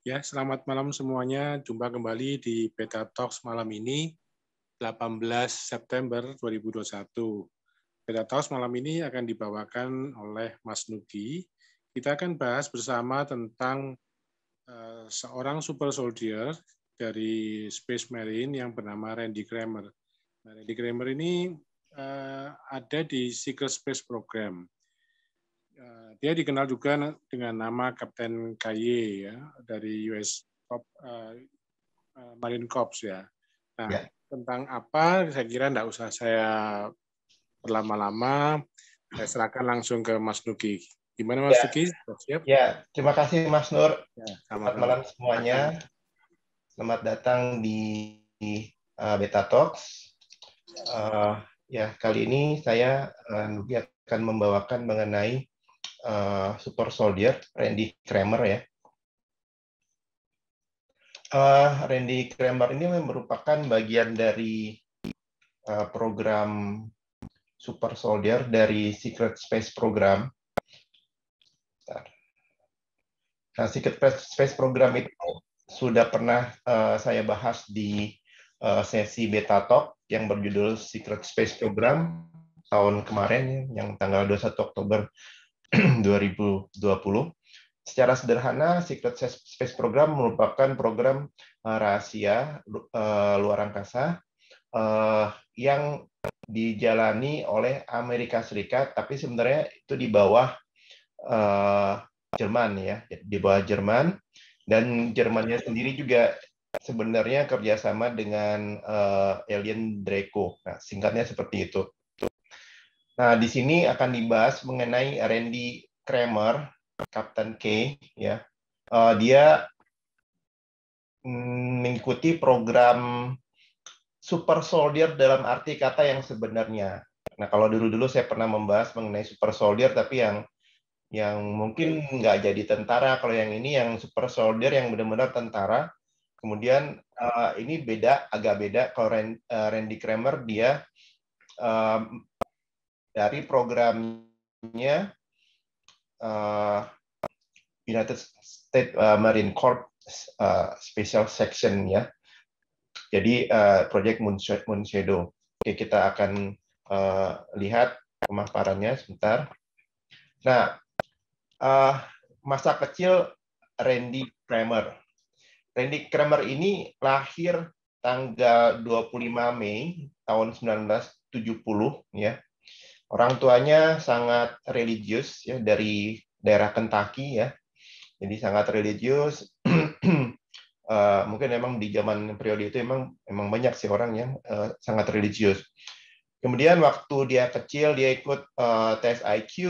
Ya, selamat malam semuanya. Jumpa kembali di Beta Talks malam ini, 18 September 2021. Beta Talks malam ini akan dibawakan oleh Mas Nugi. Kita akan bahas bersama tentang uh, seorang super soldier dari Space Marine yang bernama Randy Kramer. Nah, Randy Kramer ini uh, ada di Secret Space Program. Eh, dia dikenal juga dengan nama Kapten Kaye ya dari US uh, eh, eh, Marine Corps ya. Nah, ya. tentang apa saya kira tidak usah saya berlama-lama. Saya serahkan langsung ke Mas Nuki. Gimana Mas ya. Nuki? Siap? Ya, terima kasih Mas Nur. Ya, Selamat malam semuanya. Selamat datang di, di uh, Beta Talks. Uh, ya, kali ini saya uh, Nuki akan membawakan mengenai uh, super soldier Randy Kramer ya. Uh, Randy Kramer ini merupakan bagian dari uh, program super soldier dari Secret Space Program. Nah, Secret Space Program itu sudah pernah uh, saya bahas di uh, sesi beta talk yang berjudul Secret Space Program tahun kemarin yang tanggal 21 Oktober 2020. Secara sederhana, Secret Space Program merupakan program eh, rahasia eh, luar angkasa eh, yang dijalani oleh Amerika Serikat, tapi sebenarnya itu di bawah Jerman ya, di bawah Jerman dan Jermannya sendiri juga sebenarnya kerjasama dengan uh, alien Draco. Nah, singkatnya seperti itu. Nah, di sini akan dibahas mengenai Randy Kramer, Captain K, ya. Uh, dia mm, mengikuti program super soldier dalam arti kata yang sebenarnya. Nah, kalau dulu-dulu saya pernah membahas mengenai super soldier, tapi yang yang mungkin nggak jadi tentara. Kalau yang ini yang super soldier yang benar-benar tentara. Kemudian uh, ini beda, agak beda. Kalau eh, Randy Kramer dia uh, dari programnya uh, United States eh, Marine Corps uh, Special Section ya. Jadi uh, Project Moon Shadow. Oke, kita akan uh, lihat pemaparannya sebentar. Nah, uh, masa kecil Randy Kramer. Randy Kramer ini lahir tanggal 25 Mei tahun 1970 ya Orang tuanya sangat religius ya dari daerah Kentucky ya. Jadi sangat religius. uh, mungkin memang di zaman periode itu memang memang banyak sih orang yang uh, sangat religius. Kemudian waktu dia kecil dia ikut uh, tes IQ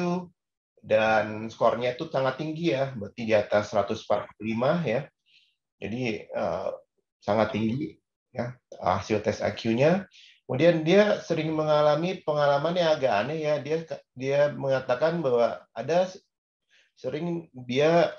dan skornya itu sangat tinggi ya, berarti di atas 145 ya. Jadi uh, sangat tinggi ya hasil tes IQ-nya. Kemudian dia sering mengalami pengalaman yang agak aneh ya. Dia dia mengatakan bahwa ada sering dia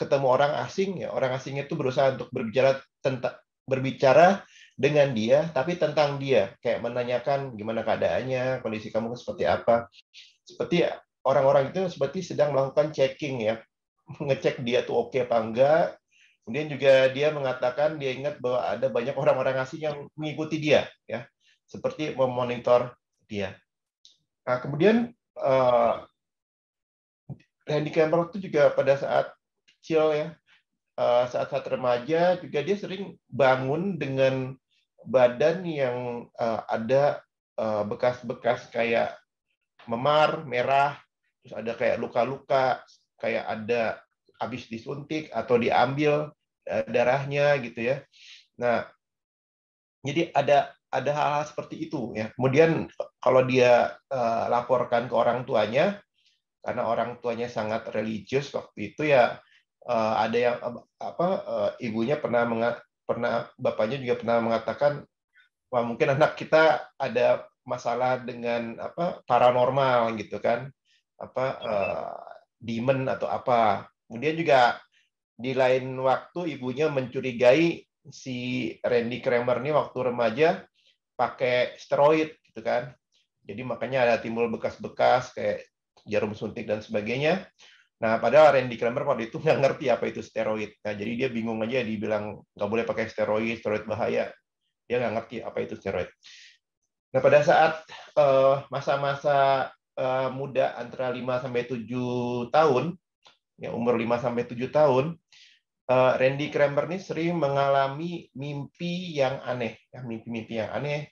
ketemu orang asing ya. Orang asing itu berusaha untuk berbicara tentang berbicara dengan dia tapi tentang dia kayak menanyakan gimana keadaannya, kondisi kamu seperti apa. Seperti orang-orang itu seperti sedang melakukan checking ya. Mengecek dia tuh oke okay apa enggak. Kemudian juga dia mengatakan dia ingat bahwa ada banyak orang-orang asing yang mengikuti dia ya seperti memonitor dia. Nah, kemudian uh, eh, Randy Campbell itu juga pada saat kecil ya, uh, saat saat remaja juga dia sering bangun dengan badan yang uh, ada bekas-bekas uh, kayak memar, merah, terus ada kayak luka-luka, kayak ada habis disuntik atau diambil darahnya gitu ya. Nah, jadi ada ada hal-hal seperti itu ya. Kemudian kalau dia uh, laporkan ke orang tuanya karena orang tuanya sangat religius waktu itu ya uh, ada yang eh, apa uh, ibunya pernah pernah bapaknya juga pernah mengatakan wah mungkin anak kita ada masalah dengan apa paranormal gitu kan apa uh, demon atau apa. Kemudian juga di lain waktu ibunya mencurigai si Randy Kramer ini waktu remaja pakai steroid gitu kan. Jadi makanya ada timbul bekas-bekas kayak jarum suntik dan sebagainya. Nah, padahal Randy Kramer pada itu nggak ngerti apa itu steroid. Nah, jadi dia bingung aja dibilang nggak boleh pakai steroid, steroid bahaya. Dia nggak ngerti apa itu steroid. Nah, pada saat eh, masa-masa eh, muda antara 5 sampai 7 tahun, ya umur 5 sampai 7 tahun, Eh, Randy Kramer ini sering mengalami mimpi yang aneh, ya, mimpi-mimpi yang aneh,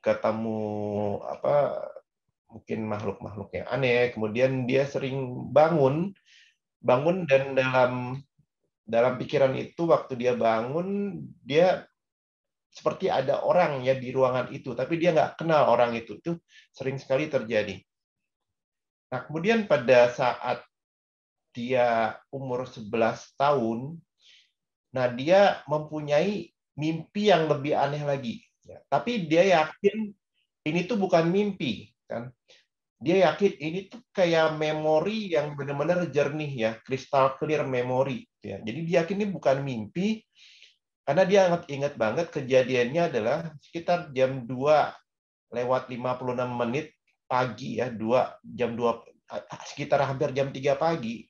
ketemu apa mungkin makhluk-makhluk yang aneh, kemudian dia sering bangun, bangun dan dalam dalam pikiran itu waktu dia bangun dia seperti ada orang ya di ruangan itu, tapi dia nggak kenal orang itu, itu sering sekali terjadi. Nah kemudian pada saat dia umur 11 tahun, nah dia mempunyai mimpi yang lebih aneh lagi. Ya, tapi dia yakin ini tuh bukan mimpi, kan? Dia yakin ini tuh kayak memori yang benar-benar jernih ya, crystal clear memory. Ya. Jadi dia yakin ini bukan mimpi, karena dia ingat-ingat banget kejadiannya adalah sekitar jam 2 lewat 56 menit pagi ya, dua jam dua, sekitar hampir jam 3 pagi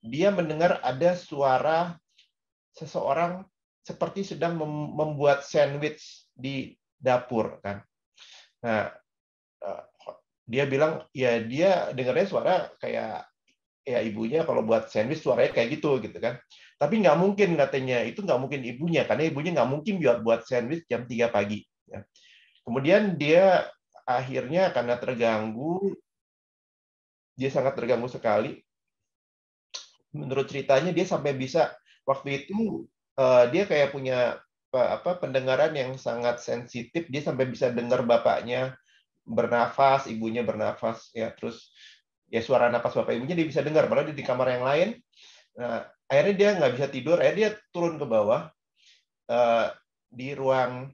dia mendengar ada suara seseorang seperti sedang membuat sandwich di dapur kan. Nah, eh, dia bilang ya dia dengarnya suara kayak ya ibunya kalau buat sandwich suaranya kayak gitu gitu kan. Tapi nggak mungkin katanya itu nggak mungkin ibunya karena ibunya nggak mungkin buat buat sandwich jam 3 pagi. Ya. Kemudian dia akhirnya karena terganggu dia sangat terganggu sekali menurut ceritanya dia sampai bisa waktu itu uh, dia kayak punya eh, apa pendengaran yang sangat sensitif dia sampai bisa dengar bapaknya bernafas ibunya bernafas ya terus ya suara nafas bapak ibunya dia bisa dengar padahal dia di kamar yang lain nah akhirnya dia nggak bisa tidur akhirnya dia turun ke bawah uh, di ruang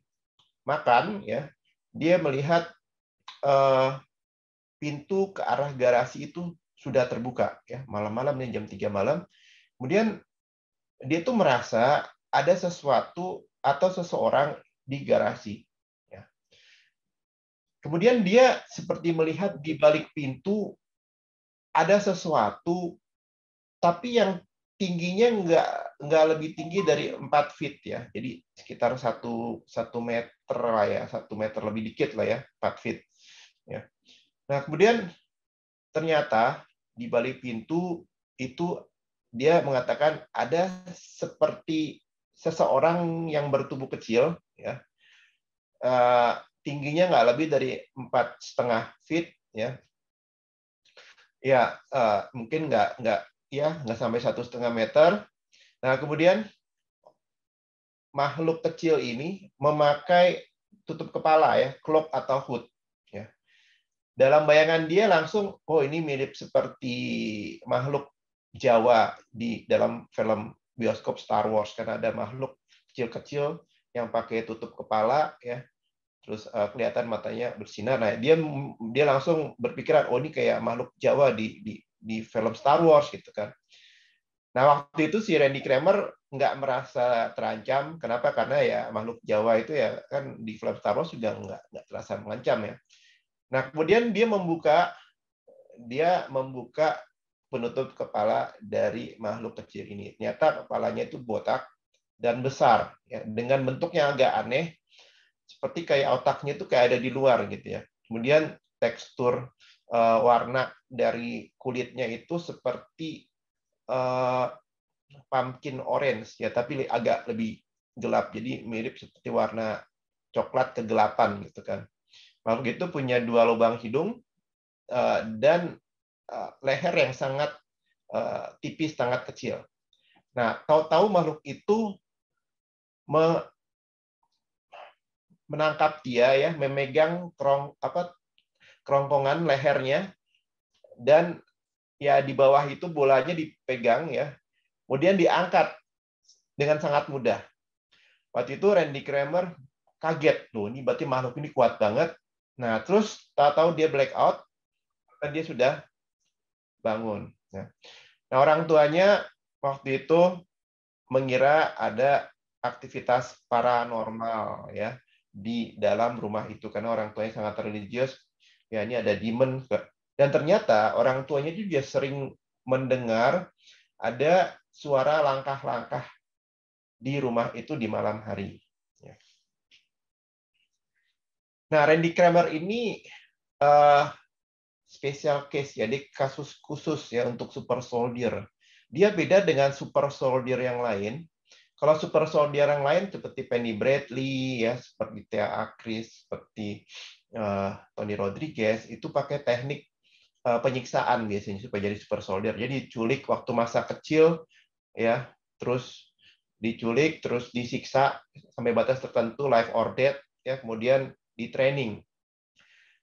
makan ya dia melihat uh, pintu ke arah garasi itu sudah terbuka ya malam-malam jam 3 malam. Kemudian dia tuh merasa ada sesuatu atau seseorang di garasi. Ya. Kemudian dia seperti melihat di balik pintu ada sesuatu, tapi yang tingginya nggak nggak lebih tinggi dari 4 feet ya. Jadi sekitar satu satu meter lah ya, satu meter lebih dikit lah ya, 4 feet. Ya. Nah kemudian ternyata di balik pintu itu dia mengatakan ada seperti seseorang yang bertubuh kecil ya uh, tingginya nggak lebih dari empat setengah feet ya ya uh, mungkin nggak nggak ya nggak sampai satu setengah meter nah kemudian makhluk kecil ini memakai tutup kepala ya cloak atau hood dalam bayangan dia langsung oh ini mirip seperti makhluk Jawa di dalam film bioskop Star Wars karena ada makhluk kecil-kecil yang pakai tutup kepala ya terus uh, kelihatan matanya bersinar nah dia dia langsung berpikiran oh ini kayak makhluk Jawa di di di film Star Wars gitu kan nah waktu itu si Randy Kramer nggak merasa terancam kenapa karena ya makhluk Jawa itu ya kan di film Star Wars juga nggak nggak terasa mengancam ya Nah, kemudian dia membuka dia membuka penutup kepala dari makhluk kecil ini. Ternyata kepalanya itu botak dan besar ya, dengan bentuknya agak aneh seperti kayak otaknya itu kayak ada di luar gitu ya. Kemudian tekstur uh, warna dari kulitnya itu seperti uh, pumpkin orange ya, tapi agak lebih gelap. Jadi mirip seperti warna coklat kegelapan gitu kan. Makhluk itu punya dua lubang hidung eh, dan eh, leher yang sangat eh, tipis, sangat kecil. Nah, tahu-tahu makhluk itu menangkap dia ya, memegang kerong apa kerongkongan lehernya dan ya di bawah itu bolanya dipegang ya. Kemudian diangkat dengan sangat mudah. Waktu itu Randy Kramer kaget tuh, ini berarti makhluk ini kuat banget. Nah, terus tak tahu dia black out, maka dia sudah bangun. Ya. Nah, orang tuanya waktu itu mengira ada aktivitas paranormal ya di dalam rumah itu karena orang tuanya sangat religius ya ini ada demon dan ternyata orang tuanya juga sering mendengar ada suara langkah-langkah di rumah itu di malam hari Nah, Randy Kramer ini uh, special case ya, jadi kasus khusus ya untuk super soldier. Dia beda dengan super soldier yang lain. Kalau super soldier yang lain seperti Penny Bradley ya, seperti Tia Akris, seperti uh, Tony Rodriguez itu pakai teknik uh, penyiksaan biasanya supaya jadi super soldier. Jadi diculik waktu masa kecil ya, terus diculik, terus disiksa sampai batas tertentu life or death ya, kemudian di training.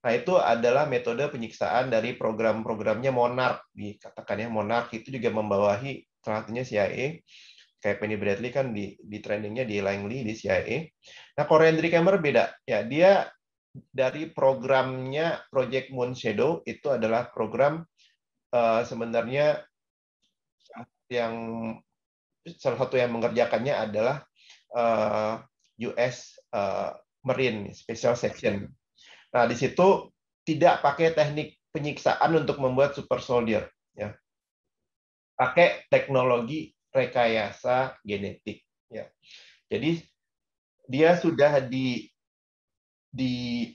Nah, itu adalah metode penyiksaan dari program-programnya Monarch. Dikatakan ya, Monarch itu juga membawahi salah CIA. Kayak Penny Bradley kan di, di trainingnya di Langley, di CIA. Nah, Corey Randy beda. Ya, dia dari programnya Project Moon Shadow itu adalah program uh, sebenarnya yang salah satu yang mengerjakannya adalah uh, eh, US eh, Marine Special Section. Nah, di situ tidak pakai teknik penyiksaan untuk membuat super soldier ya. Pakai teknologi rekayasa genetik ya. Jadi dia sudah di di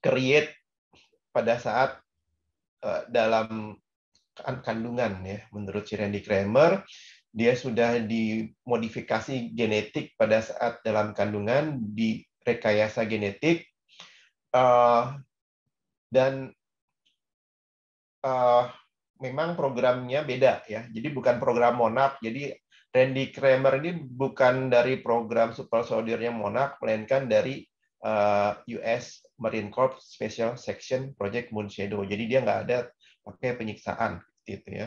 create pada saat uh, dalam kan-, kandungan ya menurut si Randy Kramer dia sudah dimodifikasi genetik pada saat dalam kandungan di rekayasa genetik uh, dan uh, memang programnya beda ya. Jadi bukan program Monarch. Jadi Randy Kramer ini bukan dari program Super Soldiernya nya Monarch, melainkan dari uh, eh, US Marine Corps Special Section Project Moon Shadow. Jadi dia nggak ada pakai penyiksaan gitu ya.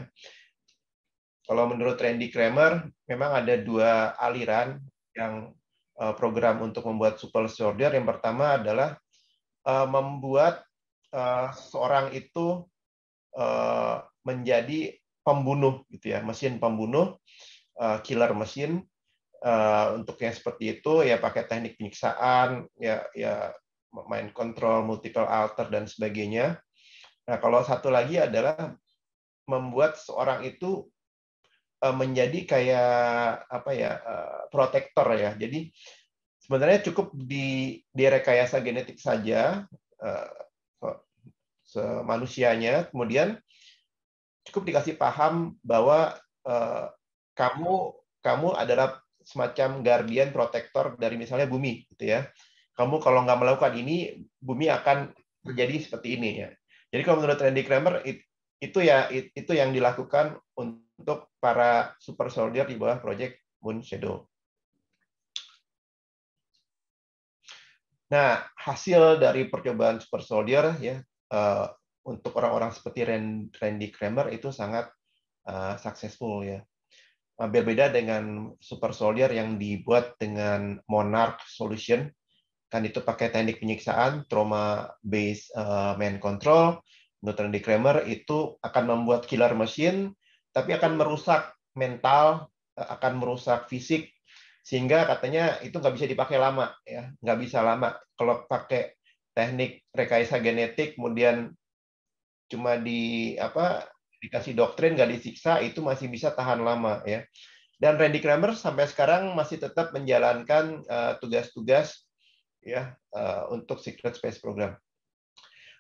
Kalau menurut Randy Kramer, memang ada dua aliran yang Eh, program untuk membuat super soldier yang pertama adalah uh, membuat uh, seorang itu uh, menjadi pembunuh gitu ya mesin pembunuh uh, killer mesin uh, untuk yang seperti itu ya pakai teknik penyiksaan ya ya main kontrol multiple alter dan sebagainya nah kalau satu lagi adalah membuat seorang itu Eh, menjadi kayak apa ya eh, protektor ya. Jadi sebenarnya cukup di direkayasa genetik saja eh, manusianya, kemudian cukup dikasih paham bahwa kamu kamu adalah semacam guardian protektor dari misalnya bumi gitu ya. Kamu kalau nggak melakukan ini, bumi akan terjadi seperti ini ya. Jadi kalau menurut Randy Kramer itu ya itu yang dilakukan untuk untuk para super soldier di bawah Project Moon Shadow. Nah, hasil dari percobaan super soldier ya uh, untuk orang-orang seperti Randy Kramer itu sangat uh, successful ya. Eh, berbeda dengan super soldier yang dibuat dengan Monarch Solution kan itu pakai teknik penyiksaan trauma based uh, man control menurut Randy Kramer itu akan membuat killer machine tapi akan merusak mental, eh, akan merusak fisik, sehingga katanya itu nggak bisa dipakai lama, ya nggak bisa lama. Kalau pakai teknik rekayasa genetik, kemudian cuma di apa dikasih doktrin nggak disiksa itu masih bisa tahan lama ya. Dan Randy Kramer sampai sekarang masih tetap menjalankan tugas eh, tugas-tugas ya uh, untuk Secret Space Program.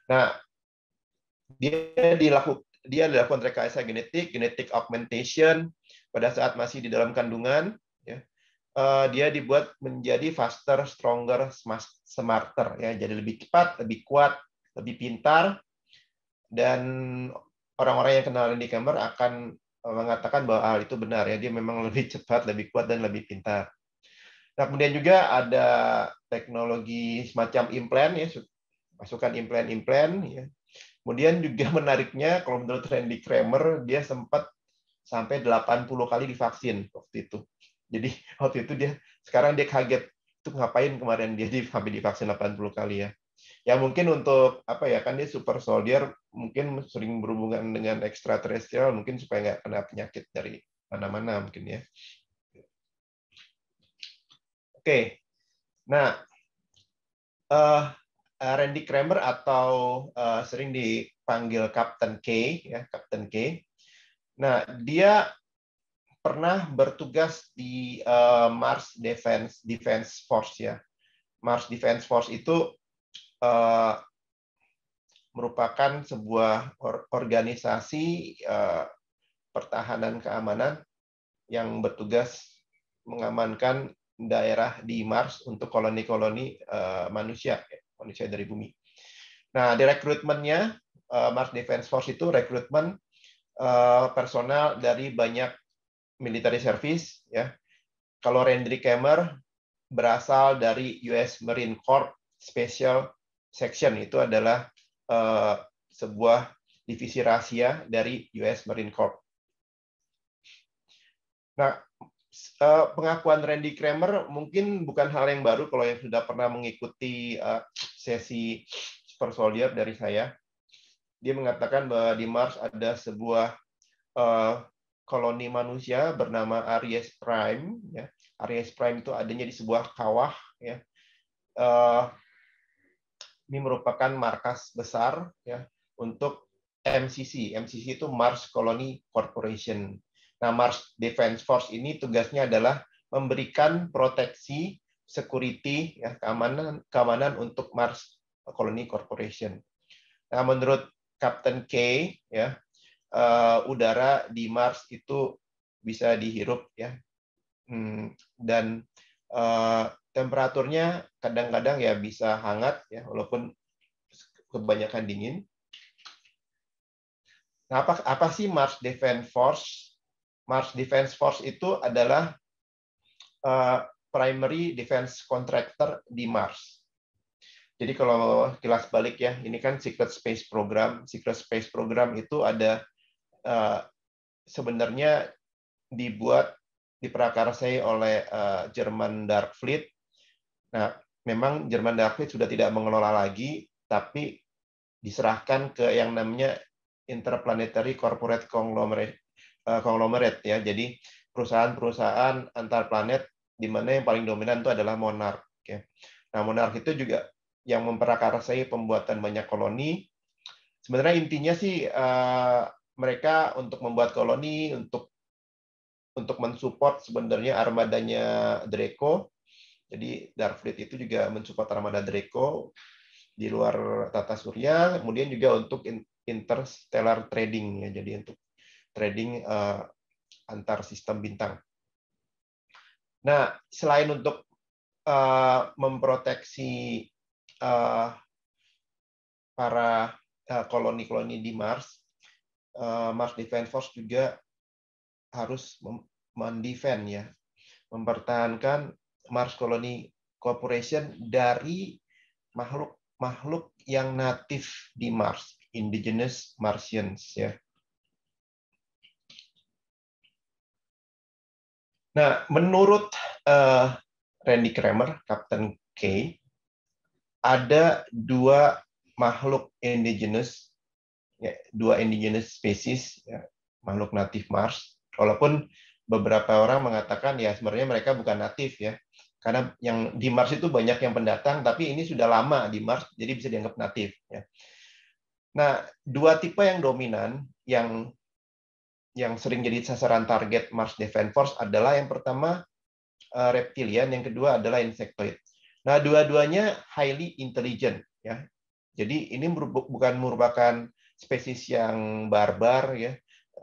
Nah, dia dilakukan dia dilakukan rekayasa genetik, genetik augmentation pada saat masih di dalam kandungan. Ya. Uh, dia dibuat menjadi faster, stronger, smarter, ya, jadi lebih cepat, lebih kuat, lebih pintar, dan orang-orang yang kenal di kamar akan mengatakan bahwa hal ah, itu benar ya, dia memang lebih cepat, lebih kuat, dan lebih pintar. Nah, kemudian juga ada teknologi semacam implant ya, masukan implant implan ya, Kemudian juga menariknya kalau menurut Randy Kramer dia sempat sampai 80 kali divaksin waktu itu. Jadi waktu itu dia sekarang dia kaget itu ngapain kemarin dia sampai divaksin 80 kali ya. Ya mungkin untuk apa ya kan dia super soldier mungkin sering berhubungan dengan ekstraterestrial mungkin supaya nggak kena penyakit dari mana-mana mungkin ya. Oke, nah uh, uh, Randy Kramer atau uh, sering dipanggil Captain K ya Captain K. Nah dia pernah bertugas di uh, Mars Defense Defense Force ya. Mars Defense Force itu uh, merupakan sebuah or organisasi uh, pertahanan keamanan yang bertugas mengamankan daerah di Mars untuk koloni-koloni uh, manusia manusia dari bumi. Nah, di rekrutmennya eh, Mars Defense Force itu rekrutmen eh, personal dari banyak military service ya. Kalau Randy Kemmer berasal dari US Marine Corps Special Section itu adalah eh, sebuah divisi rahasia dari US Marine Corps. Nah, Eh, pengakuan Randy Kramer mungkin bukan hal yang baru kalau yang sudah pernah mengikuti eh, sesi Super Soldier dari saya. Dia mengatakan bahwa di Mars ada sebuah eh, koloni manusia bernama Aries Prime. Ya. Aries Prime itu adanya di sebuah kawah. Ya. ini merupakan markas besar ya, untuk MCC. MCC itu Mars Colony Corporation Nah, Mars Defense Force ini tugasnya adalah memberikan proteksi, security, ya, keamanan, keamanan untuk Mars Colony Corporation. Nah, menurut Captain K, ya, uh, udara di Mars itu bisa dihirup, ya, hmm, dan uh, temperaturnya kadang-kadang ya bisa hangat, ya, walaupun kebanyakan dingin. Nah, apa, apa sih Mars Defense Force Mars Defense Force itu adalah eh, primary defense contractor di Mars. Jadi kalau kilas balik ya, ini kan Secret Space Program. Secret Space Program itu ada eh, sebenarnya dibuat diprakarsai oleh Jerman eh, Dark Fleet. Nah, memang Jerman Dark Fleet sudah tidak mengelola lagi, tapi diserahkan ke yang namanya Interplanetary Corporate Conglomerate Eh, konglomerat ya. Jadi perusahaan-perusahaan antar planet di mana yang paling dominan itu adalah monark ya. Nah, monark itu juga yang memperakarsai pembuatan banyak koloni. Sebenarnya intinya sih uh, mereka untuk membuat koloni untuk untuk mensupport sebenarnya armadanya Draco. Jadi Dark Fleet itu juga mensupport armada Draco di luar tata surya, kemudian juga untuk interstellar trading ya. Jadi untuk trading uh, antar sistem bintang. Nah, selain untuk uh, memproteksi uh, para koloni-koloni uh, di Mars, uh, Mars Defense Force juga harus mendefend ya, mempertahankan Mars Colony Corporation dari makhluk makhluk yang natif di Mars, indigenous Martians ya. Nah, menurut uh, Randy Kramer, Captain K, ada dua makhluk indigenous, ya, dua indigenous species, ya, makhluk natif Mars. Walaupun beberapa orang mengatakan ya sebenarnya mereka bukan natif ya, karena yang di Mars itu banyak yang pendatang, tapi ini sudah lama di Mars, jadi bisa dianggap natif. Ya. Nah, dua tipe yang dominan yang yang sering jadi sasaran target Mars Defense Force adalah yang pertama eh, reptilian, yang kedua adalah insectoid. Nah, dua-duanya highly intelligent ya. Jadi ini bukan merupakan spesies yang barbar ya,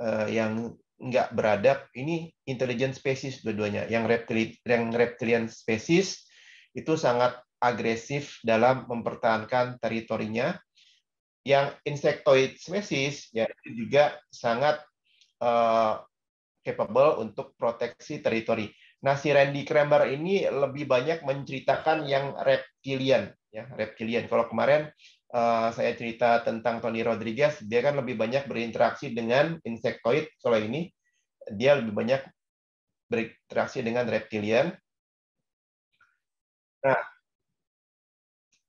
eh, yang nggak beradab. Ini intelligent spesies dua-duanya. Yang reptil yang reptilian spesies itu sangat agresif dalam mempertahankan teritorinya. Yang insectoid spesies ya itu juga sangat uh, capable untuk proteksi teritori. Nah, si Randy Kramer ini lebih banyak menceritakan yang reptilian, ya reptilian. Kalau kemarin uh, saya cerita tentang Tony Rodriguez, dia kan lebih banyak berinteraksi dengan insektoid. Kalau ini dia lebih banyak berinteraksi dengan reptilian. Nah,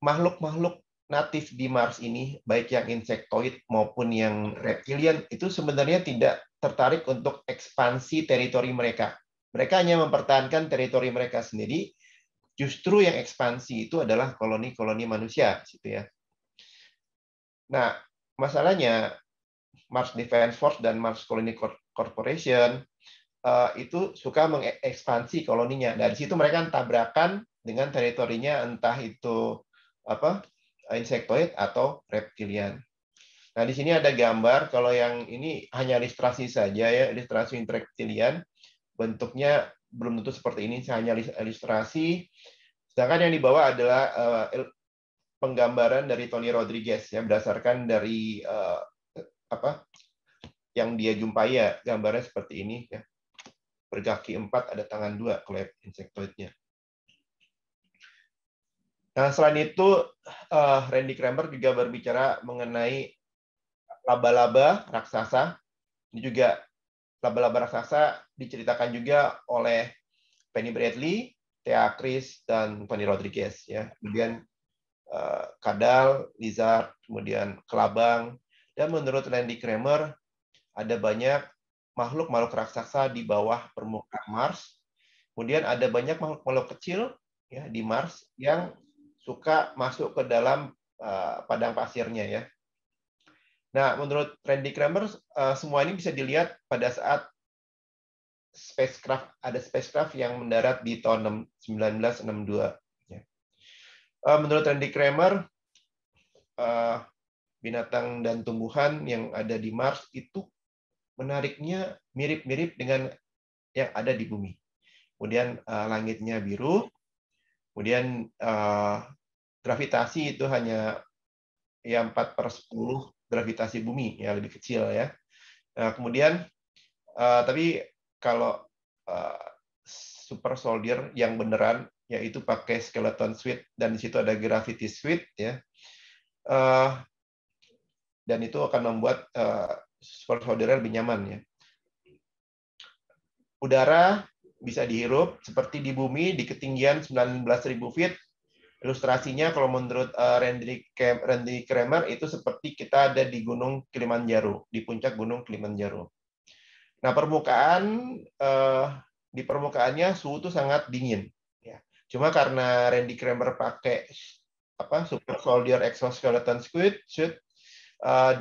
makhluk-makhluk natif di Mars ini, baik yang insektoid maupun yang reptilian, itu sebenarnya tidak tertarik untuk ekspansi teritori mereka. Mereka hanya mempertahankan teritori mereka sendiri. Justru yang ekspansi itu adalah koloni-koloni manusia, gitu ya. Nah, masalahnya Mars Defense Force dan Mars Colony Corporation eh, itu suka mengekspansi koloninya. Dari situ mereka tabrakan dengan teritorinya entah itu apa Eh, insektoid atau reptilian. Nah, di sini ada gambar kalau yang ini hanya ilustrasi saja ya, ilustrasi reptilian. Bentuknya belum tentu seperti ini, hanya ilustrasi. Sedangkan yang di bawah adalah eh, penggambaran dari Tony Rodriguez ya berdasarkan dari eh, apa yang dia jumpai ya gambarnya seperti ini ya Bergaki empat ada tangan dua klep insektoidnya Nah, selain itu, uh, Randy Kramer juga berbicara mengenai laba-laba raksasa. Ini juga laba-laba raksasa diceritakan juga oleh Penny Bradley, Thea Chris, dan Penny Rodriguez. Ya. Kemudian uh, Kadal, Lizard, kemudian Kelabang. Dan menurut Randy Kramer, ada banyak makhluk-makhluk raksasa di bawah permukaan Mars. Kemudian ada banyak makhluk-makhluk kecil ya di Mars yang suka masuk ke dalam eh, padang pasirnya ya. Nah, menurut Randy Kramer, eh, semua ini bisa dilihat pada saat spacecraft ada spacecraft yang mendarat di tahun 1962. Ya. Eh, menurut Randy Kramer, binatang dan tumbuhan yang ada di Mars itu menariknya mirip-mirip dengan yang ada di bumi. Kemudian langitnya biru, kemudian gravitasi itu hanya ya 4 per 10 gravitasi bumi, ya lebih kecil ya. Nah, kemudian, uh, tapi kalau uh, super soldier yang beneran, yaitu pakai skeleton suit dan di situ ada gravity suit ya. Uh, dan itu akan membuat uh, super soldier lebih nyaman, ya. Udara bisa dihirup seperti di bumi di ketinggian 19.000 feet Ilustrasinya kalau menurut eh, Randy, Kramer itu seperti kita ada di Gunung Kilimanjaro, di puncak Gunung Kilimanjaro. Nah, permukaan eh, di permukaannya suhu itu sangat dingin ya. Cuma karena Randy Kramer pakai apa Super Soldier Exoskeleton Squid suit eh,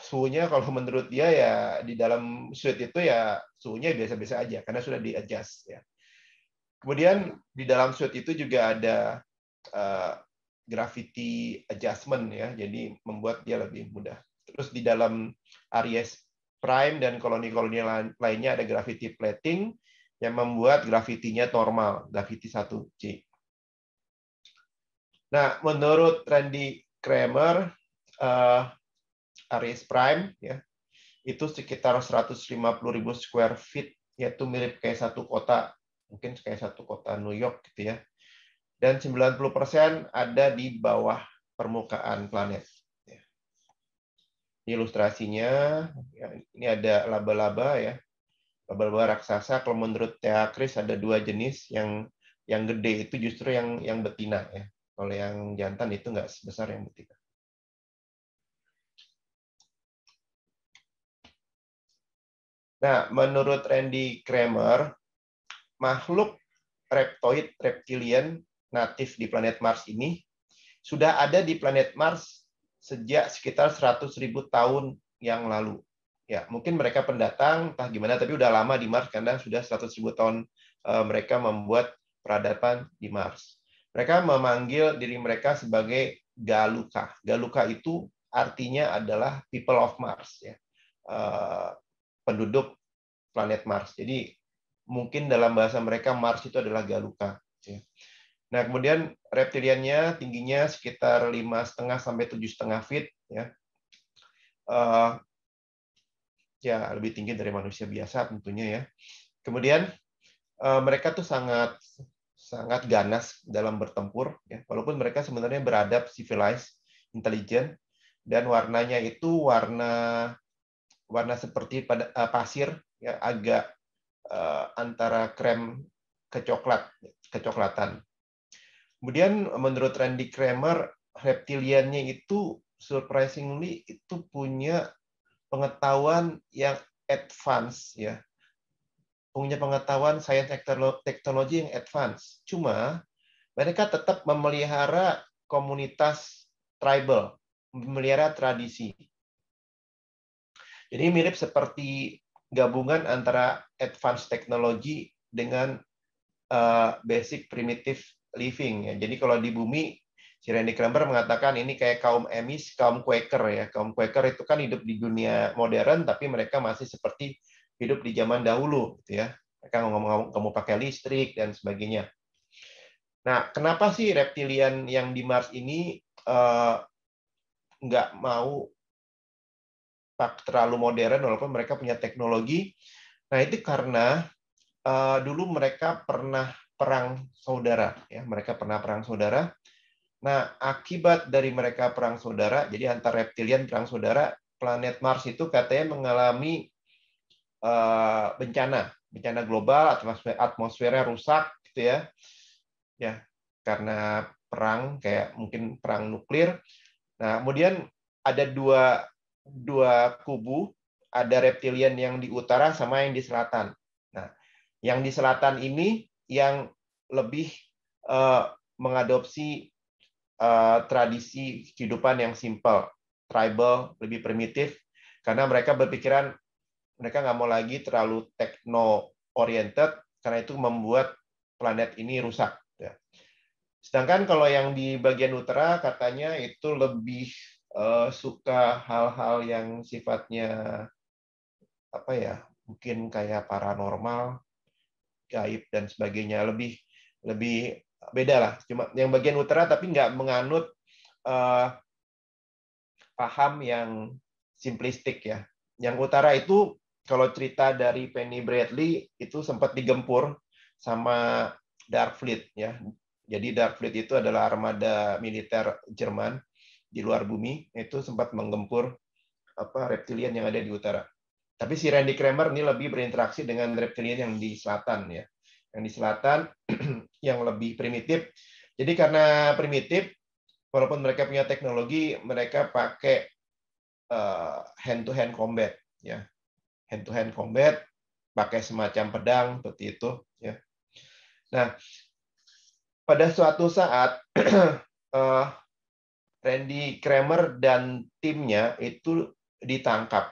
suhunya kalau menurut dia ya di dalam suit itu ya suhunya biasa-biasa aja karena sudah di adjust ya. Kemudian di dalam suit itu juga ada uh, eh, gravity adjustment ya, jadi membuat dia lebih mudah. Terus di dalam Aries Prime dan koloni-koloni lainnya ada gravity plating yang membuat gravitinya normal, gravity 1C. Nah, menurut Randy Kramer, uh, Aries Prime ya, itu sekitar 150.000 square feet, yaitu mirip kayak satu kota mungkin kayak satu kota New York gitu ya. Dan 90% ada di bawah permukaan planet. Ya. ilustrasinya, ya, ini ada laba-laba ya. Laba-laba raksasa, kalau menurut Teakris ada dua jenis, yang yang gede itu justru yang yang betina ya. Kalau yang jantan itu nggak sebesar yang betina. Nah, menurut Randy Kramer, makhluk reptoid reptilian natif di planet Mars ini sudah ada di planet Mars sejak sekitar ribu tahun yang lalu. Ya, mungkin mereka pendatang, entah gimana, tapi udah lama di Mars karena sudah 100.000 tahun eh, mereka membuat peradaban di Mars. Mereka memanggil diri mereka sebagai Galuka. Galuka itu artinya adalah people of Mars, ya, eh, penduduk planet Mars. Jadi mungkin dalam bahasa mereka Mars itu adalah Galuka. Ya. Nah, kemudian reptiliannya tingginya sekitar lima setengah sampai tujuh setengah feet, ya. Eh, ya lebih tinggi dari manusia biasa tentunya ya. Kemudian eh, mereka tuh sangat sangat ganas dalam bertempur, ya. walaupun mereka sebenarnya beradab civilized, intelijen, dan warnanya itu warna warna seperti pada eh, pasir, ya agak Eh, antara krem kecoklat, kecoklatan. Kemudian menurut Randy Kramer, reptiliannya itu surprisingly itu punya pengetahuan yang advance ya. Punya pengetahuan sains teknologi yang advance. Cuma mereka tetap memelihara komunitas tribal, memelihara tradisi. Jadi mirip seperti gabungan antara advanced technology dengan uh, basic primitive living. Ya. Jadi kalau di bumi, si Randy Kramer mengatakan ini kayak kaum emis, kaum Quaker ya. Kaum Quaker itu kan hidup di dunia modern, tapi mereka masih seperti hidup di zaman dahulu, gitu ya. Mereka ngomong-ngomong kamu pakai listrik dan sebagainya. Nah, kenapa sih reptilian yang di Mars ini uh, nggak mau tak terlalu modern walaupun mereka punya teknologi. Nah, itu karena uh, dulu mereka pernah perang saudara ya, mereka pernah perang saudara. Nah, akibat dari mereka perang saudara, jadi antar reptilian perang saudara, planet Mars itu katanya mengalami uh, bencana, bencana global, atmosfer atmosfernya rusak gitu ya. Ya, karena perang kayak mungkin perang nuklir. Nah, kemudian ada dua dua kubu, ada reptilian yang di utara sama yang di selatan. Nah, yang di selatan ini yang lebih uh, mengadopsi uh, tradisi kehidupan yang simple, tribal, lebih primitif, karena mereka berpikiran mereka nggak mau lagi terlalu techno oriented karena itu membuat planet ini rusak. Ya. Sedangkan kalau yang di bagian utara katanya itu lebih uh, suka hal-hal yang sifatnya apa ya mungkin kayak paranormal gaib dan sebagainya lebih lebih beda lah cuma yang bagian utara tapi nggak menganut uh, paham yang simplistik ya yang utara itu kalau cerita dari Penny Bradley itu sempat digempur sama Dark Fleet ya jadi Dark Fleet itu adalah armada militer Jerman di luar bumi itu sempat menggempur apa reptilian yang ada di utara. Tapi si Randy Kramer ini lebih berinteraksi dengan reptilian yang di selatan ya. Yang di selatan yang lebih primitif. Jadi karena primitif walaupun mereka punya teknologi, mereka pakai uh, eh, hand to hand combat ya. Hand to hand combat pakai semacam pedang seperti itu ya. Nah, pada suatu saat eh, Randy Kramer dan timnya itu ditangkap.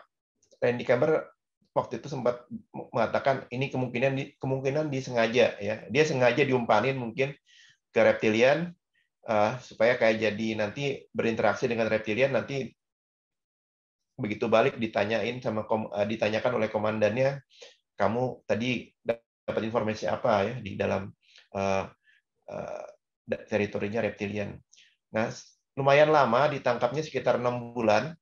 Randy Kramer waktu itu sempat mengatakan ini kemungkinan kemungkinan disengaja ya. Dia sengaja diumpanin mungkin ke reptilian uh, supaya kayak jadi nanti berinteraksi dengan reptilian nanti begitu balik ditanyain sama kom, uh, ditanyakan oleh komandannya kamu tadi dapat informasi apa ya di dalam uh, uh, teritorinya reptilian. Nah, lumayan lama ditangkapnya sekitar enam bulan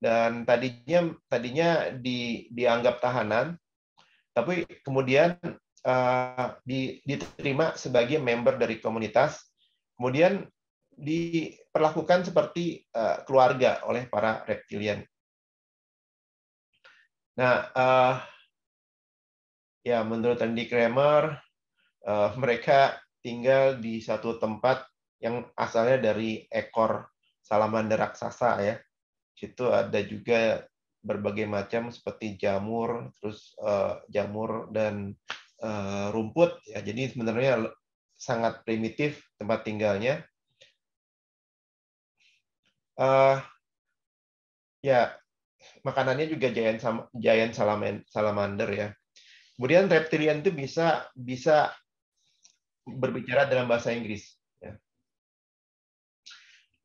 dan tadinya tadinya di, dianggap tahanan tapi kemudian uh, di, diterima sebagai member dari komunitas kemudian diperlakukan seperti uh, keluarga oleh para reptilian. Nah, uh, ya menurut Andy Kramer, uh, mereka tinggal di satu tempat yang asalnya dari ekor salamander raksasa ya. Itu ada juga berbagai macam seperti jamur, terus uh, jamur dan uh, rumput ya. Jadi sebenarnya sangat primitif tempat tinggalnya. Uh, ya, makanannya juga giant giant salamander ya. Kemudian reptilian itu bisa bisa berbicara dalam bahasa Inggris.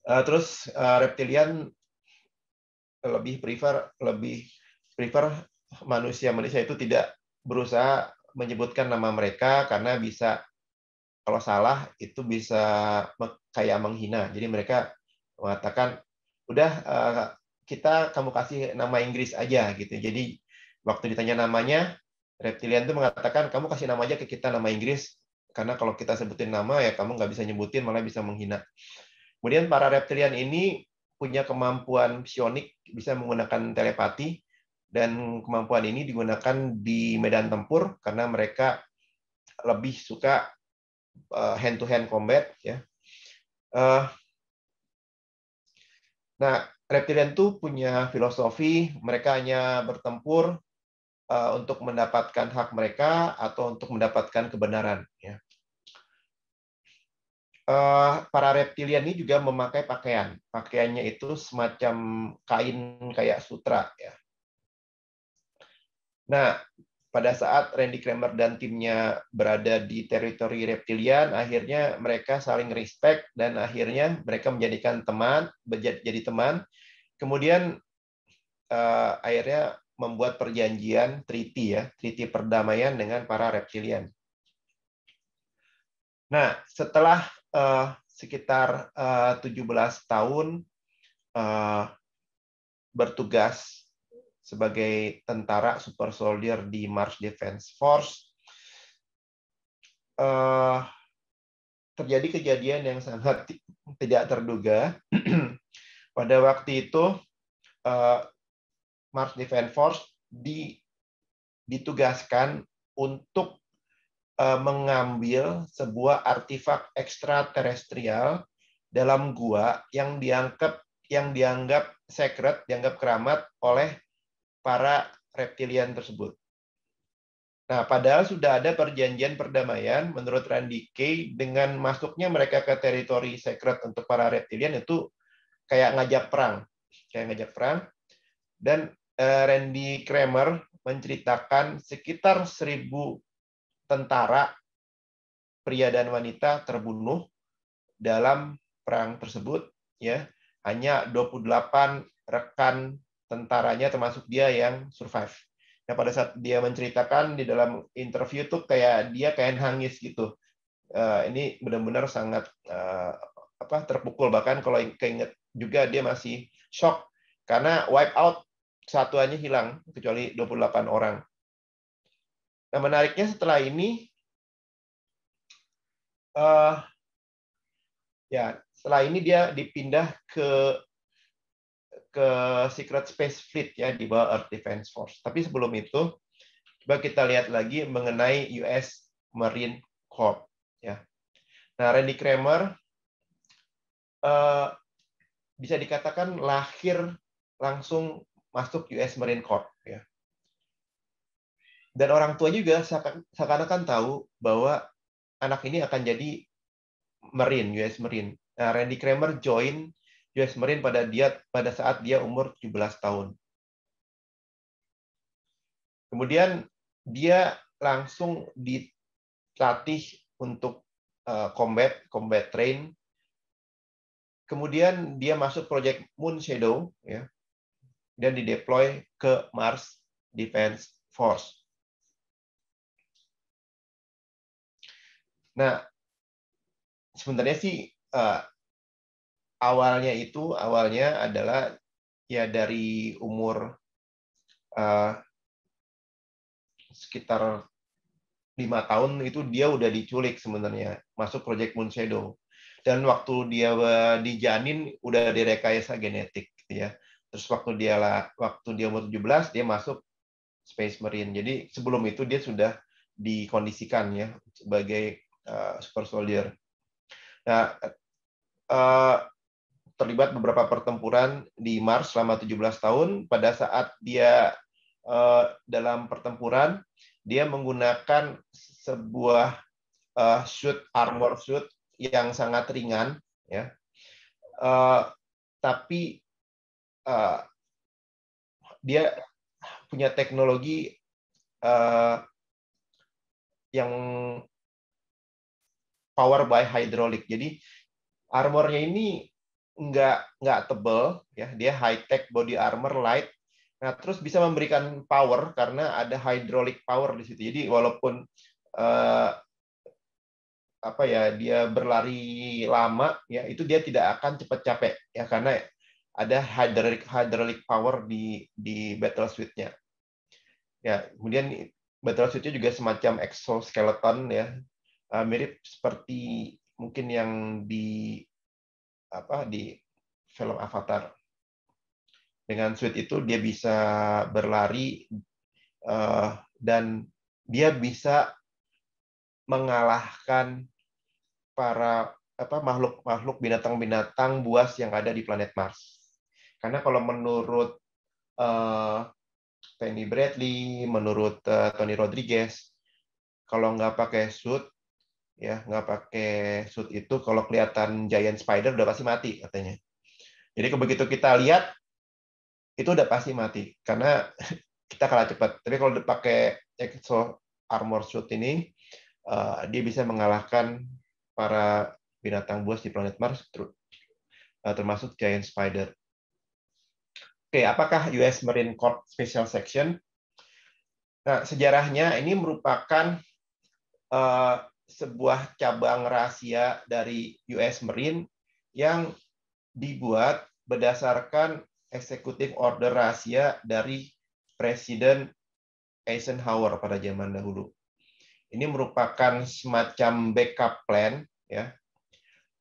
Uh, terus uh, reptilian lebih prefer lebih prefer manusia-manusia itu tidak berusaha menyebutkan nama mereka karena bisa kalau salah itu bisa kayak menghina. Jadi mereka mengatakan udah uh, kita kamu kasih nama Inggris aja gitu. Jadi waktu ditanya namanya reptilian itu mengatakan kamu kasih nama aja ke kita nama Inggris karena kalau kita sebutin nama ya kamu nggak bisa nyebutin malah bisa menghina. Kemudian para reptilian ini punya kemampuan psionik, bisa menggunakan telepati, dan kemampuan ini digunakan di medan tempur karena mereka lebih suka hand to hand combat ya. Eh, nah, reptilian itu punya filosofi, mereka hanya bertempur eh, untuk mendapatkan hak mereka atau untuk mendapatkan kebenaran ya uh, para reptilian ini juga memakai pakaian. Pakaiannya itu semacam kain kayak sutra ya. Nah, pada saat Randy Kramer dan timnya berada di teritori reptilian, akhirnya mereka saling respect dan akhirnya mereka menjadikan teman, jadi teman. Kemudian uh, akhirnya membuat perjanjian treaty ya, treaty perdamaian dengan para reptilian. Nah, setelah uh, sekitar eh, uh, 17 tahun uh, bertugas sebagai tentara super soldier di March Defense Force. Uh, terjadi kejadian yang sangat tidak terduga. Pada waktu itu, uh, March Defense Force di, ditugaskan untuk Eh, mengambil sebuah artefak ekstraterestrial dalam gua yang dianggap yang dianggap secret, dianggap keramat oleh para reptilian tersebut. Nah, padahal sudah ada perjanjian perdamaian menurut Randy K dengan masuknya mereka ke teritori secret untuk para reptilian itu kayak ngajak perang, kayak ngajak perang. Dan eh, Randy Kramer menceritakan sekitar 1000 tentara pria dan wanita terbunuh dalam perang tersebut ya hanya 28 rekan tentaranya termasuk dia yang survive. Nah pada saat dia menceritakan di dalam interview tuh kayak dia kayak nangis gitu. Uh, ini benar-benar sangat uh, apa terpukul bahkan kalau keinget juga dia masih shock karena wipe out satuannya hilang kecuali 28 orang. Nah, menariknya setelah ini, uh, ya, setelah ini dia dipindah ke ke Secret Space Fleet ya di bawah Earth Defense Force. Tapi sebelum itu, coba kita lihat lagi mengenai US Marine Corps. Ya. Nah, Randy Kramer uh, bisa dikatakan lahir langsung masuk US Marine Corps dan orang tua juga seakan-akan tahu bahwa anak ini akan jadi Marine, US Marine. Nah, Randy Kramer join US Marine pada dia pada saat dia umur 17 tahun. Kemudian dia langsung dilatih untuk eh, combat, combat train. Kemudian dia masuk project Moon Shadow ya. Dan dideploy ke Mars Defense Force. Nah, sebenarnya sih uh, awalnya itu awalnya adalah ya dari umur uh, sekitar lima tahun itu dia udah diculik sebenarnya masuk Project Moon Shadow dan waktu dia eh, di janin udah direkayasa genetik gitu ya terus waktu dia lah waktu dia umur 17 dia masuk Space Marine jadi sebelum itu dia sudah dikondisikan ya sebagai Eh, super soldier. Nah, uh, terlibat beberapa pertempuran di Mars selama 17 tahun. Pada saat dia uh, dalam pertempuran, dia menggunakan sebuah uh, suit armor suit yang sangat ringan, ya. Uh, tapi uh, dia punya teknologi uh, yang power by hydraulic. Jadi armornya ini nggak nggak tebel ya dia high tech body armor light nah terus bisa memberikan power karena ada hydraulic power di situ jadi walaupun eh, apa ya dia berlari lama ya itu dia tidak akan cepat capek ya karena ada hydraulic hydraulic power di di battle suite-nya ya kemudian battle suite-nya juga semacam exoskeleton ya Eh, mirip seperti mungkin yang di apa di film Avatar. Dengan suit itu dia bisa berlari uh, dan dia bisa mengalahkan para apa makhluk-makhluk binatang-binatang buas yang ada di planet Mars. Karena kalau menurut uh, Penny Bradley, menurut uh, Tony Rodriguez, kalau nggak pakai suit ya nggak pakai suit itu kalau kelihatan giant spider udah pasti mati katanya. Jadi begitu kita lihat itu udah pasti mati karena kita kalah cepat. Tapi kalau pakai exo armor suit ini uh, dia bisa mengalahkan para binatang buas di planet Mars eh, termasuk giant spider. Oke, apakah US Marine Corps Special Section? Nah, sejarahnya ini merupakan uh, sebuah cabang rahasia dari US Marine yang dibuat berdasarkan eksekutif order rahasia dari Presiden Eisenhower pada zaman dahulu. Ini merupakan semacam backup plan ya.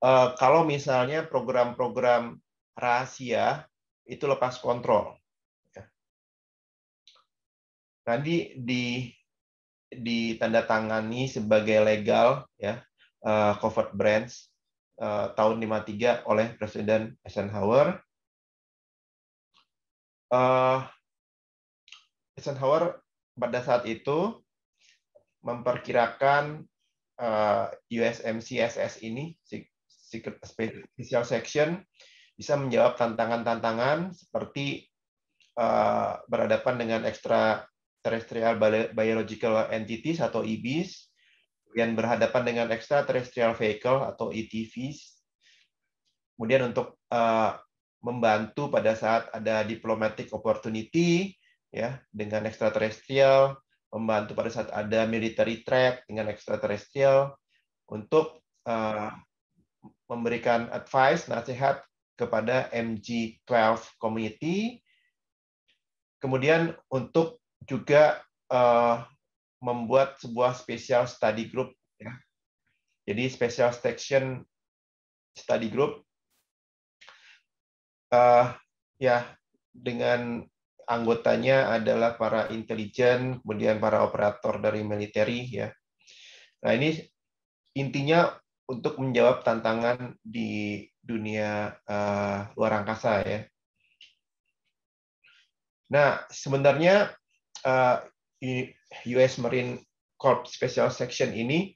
E, kalau misalnya program-program rahasia itu lepas kontrol. Ya. Tadi di ditandatangani sebagai legal ya uh, covered brands uh, tahun 53 oleh Presiden Eisenhower. Uh, Eisenhower pada saat itu memperkirakan uh, USMCSS ini Secret Special Section bisa menjawab tantangan-tantangan seperti uh, berhadapan dengan ekstra Terrestrial Biological Entities atau IBIS, kemudian berhadapan dengan Extraterrestrial Vehicle atau ETVs, kemudian untuk uh, membantu pada saat ada diplomatic opportunity ya dengan extraterrestrial, membantu pada saat ada military threat dengan extraterrestrial untuk uh, memberikan advice nasihat kepada MG12 community kemudian untuk juga uh, membuat sebuah special study group. Ya. Jadi special section study group uh, ya dengan anggotanya adalah para intelijen, kemudian para operator dari militer, ya. Nah, ini intinya untuk menjawab tantangan di dunia uh, luar angkasa ya. Nah, sebenarnya Eh, US Marine Corps Special Section ini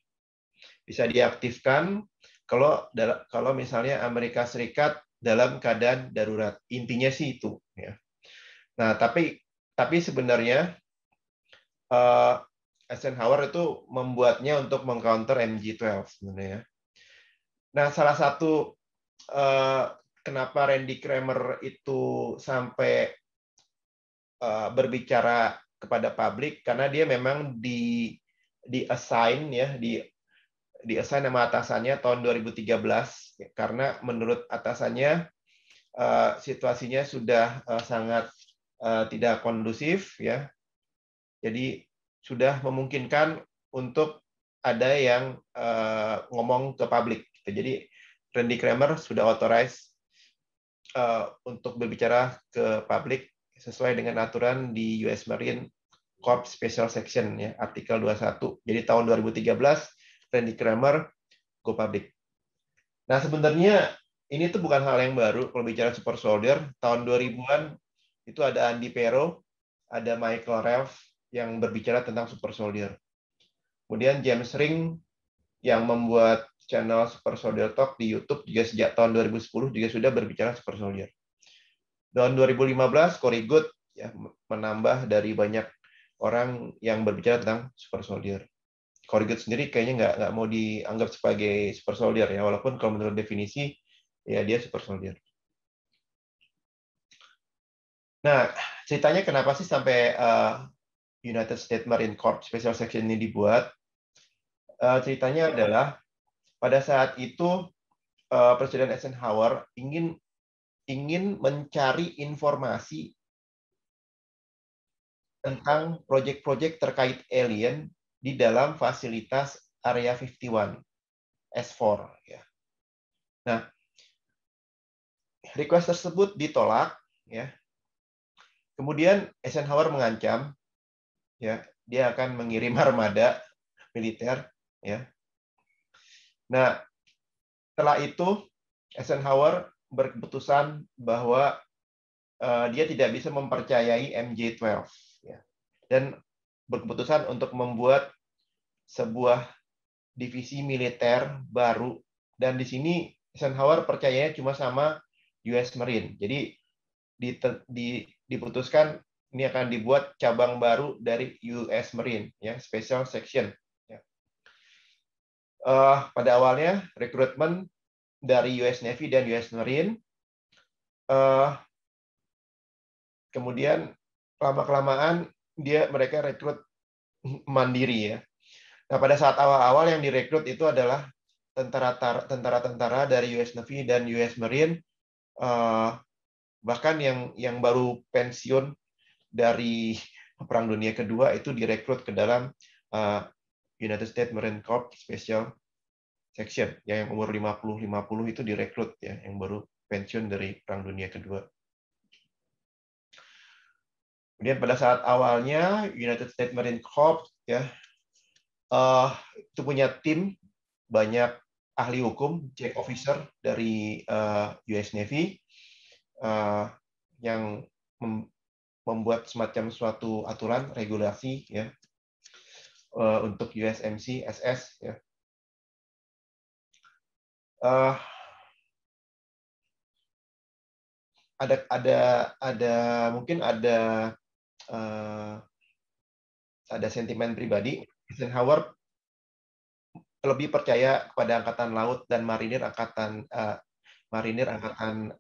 bisa diaktifkan kalau kalau misalnya Amerika Serikat dalam keadaan darurat. Intinya sih itu ya. Nah, tapi tapi sebenarnya uh, Eisenhower itu membuatnya untuk mengcounter MG12 sebenarnya. Nah, salah satu uh, kenapa Randy Kramer itu sampai uh, berbicara kepada publik karena dia memang di di assign ya di di assign sama atasannya tahun 2013 ya, karena menurut atasannya uh, situasinya sudah uh, sangat uh, tidak kondusif ya jadi sudah memungkinkan untuk ada yang uh, ngomong ke publik gitu. jadi Randy Kramer sudah authorize uh, untuk berbicara ke publik sesuai dengan aturan di US Marine Corps Special Section ya artikel 21. Jadi tahun 2013 Randy Kramer go public. Nah, sebenarnya ini tuh bukan hal yang baru kalau bicara super soldier. Tahun 2000-an itu ada Andy Pero, ada Michael Ralph yang berbicara tentang super soldier. Kemudian James Ring yang membuat channel Super Soldier Talk di YouTube juga sejak tahun 2010 juga sudah berbicara Super Soldier. Tahun 2015 Corey Good ya menambah dari banyak orang yang berbicara tentang super soldier. Corey Good sendiri kayaknya nggak nggak mau dianggap sebagai super soldier ya walaupun kalau menurut definisi ya dia super soldier. Nah, ceritanya kenapa sih sampai uh, United States Marine Corps Special Section ini dibuat? Uh, ceritanya adalah pada saat itu uh, Presiden Eisenhower ingin ingin mencari informasi tentang proyek-proyek terkait alien di dalam fasilitas Area 51 S4 ya. Nah, request tersebut ditolak ya. Kemudian Eisenhower mengancam ya, dia akan mengirim armada militer ya. Nah, setelah itu Eisenhower berkeputusan bahwa uh, dia tidak bisa mempercayai MJ12 ya. dan berkeputusan untuk membuat sebuah divisi militer baru dan di sini Eisenhower percayanya cuma sama US Marine. Jadi di, di, diputuskan ini akan dibuat cabang baru dari US Marine, ya, Special Section. Uh, pada awalnya rekrutmen dari US Navy dan US Marine. Uh, kemudian lama kelamaan dia mereka rekrut mandiri ya. Nah pada saat awal-awal yang direkrut itu adalah tentara-tentara dari US Navy dan US Marine uh, bahkan yang yang baru pensiun dari Perang Dunia Kedua itu direkrut ke dalam uh, United States Marine Corps Special section ya yang umur 50 50 itu direkrut ya yang baru pensiun dari Perang Dunia Kedua. Kemudian pada saat awalnya United States Marine Corps ya uh, itu punya tim banyak ahli hukum, check officer dari uh, eh, US Navy uh, yang mem membuat semacam suatu aturan regulasi ya uh, untuk USMC SS ya uh, ada ada ada mungkin ada uh, ada sentimen pribadi. Eisenhower lebih percaya kepada angkatan laut dan marinir angkatan uh, marinir angkatan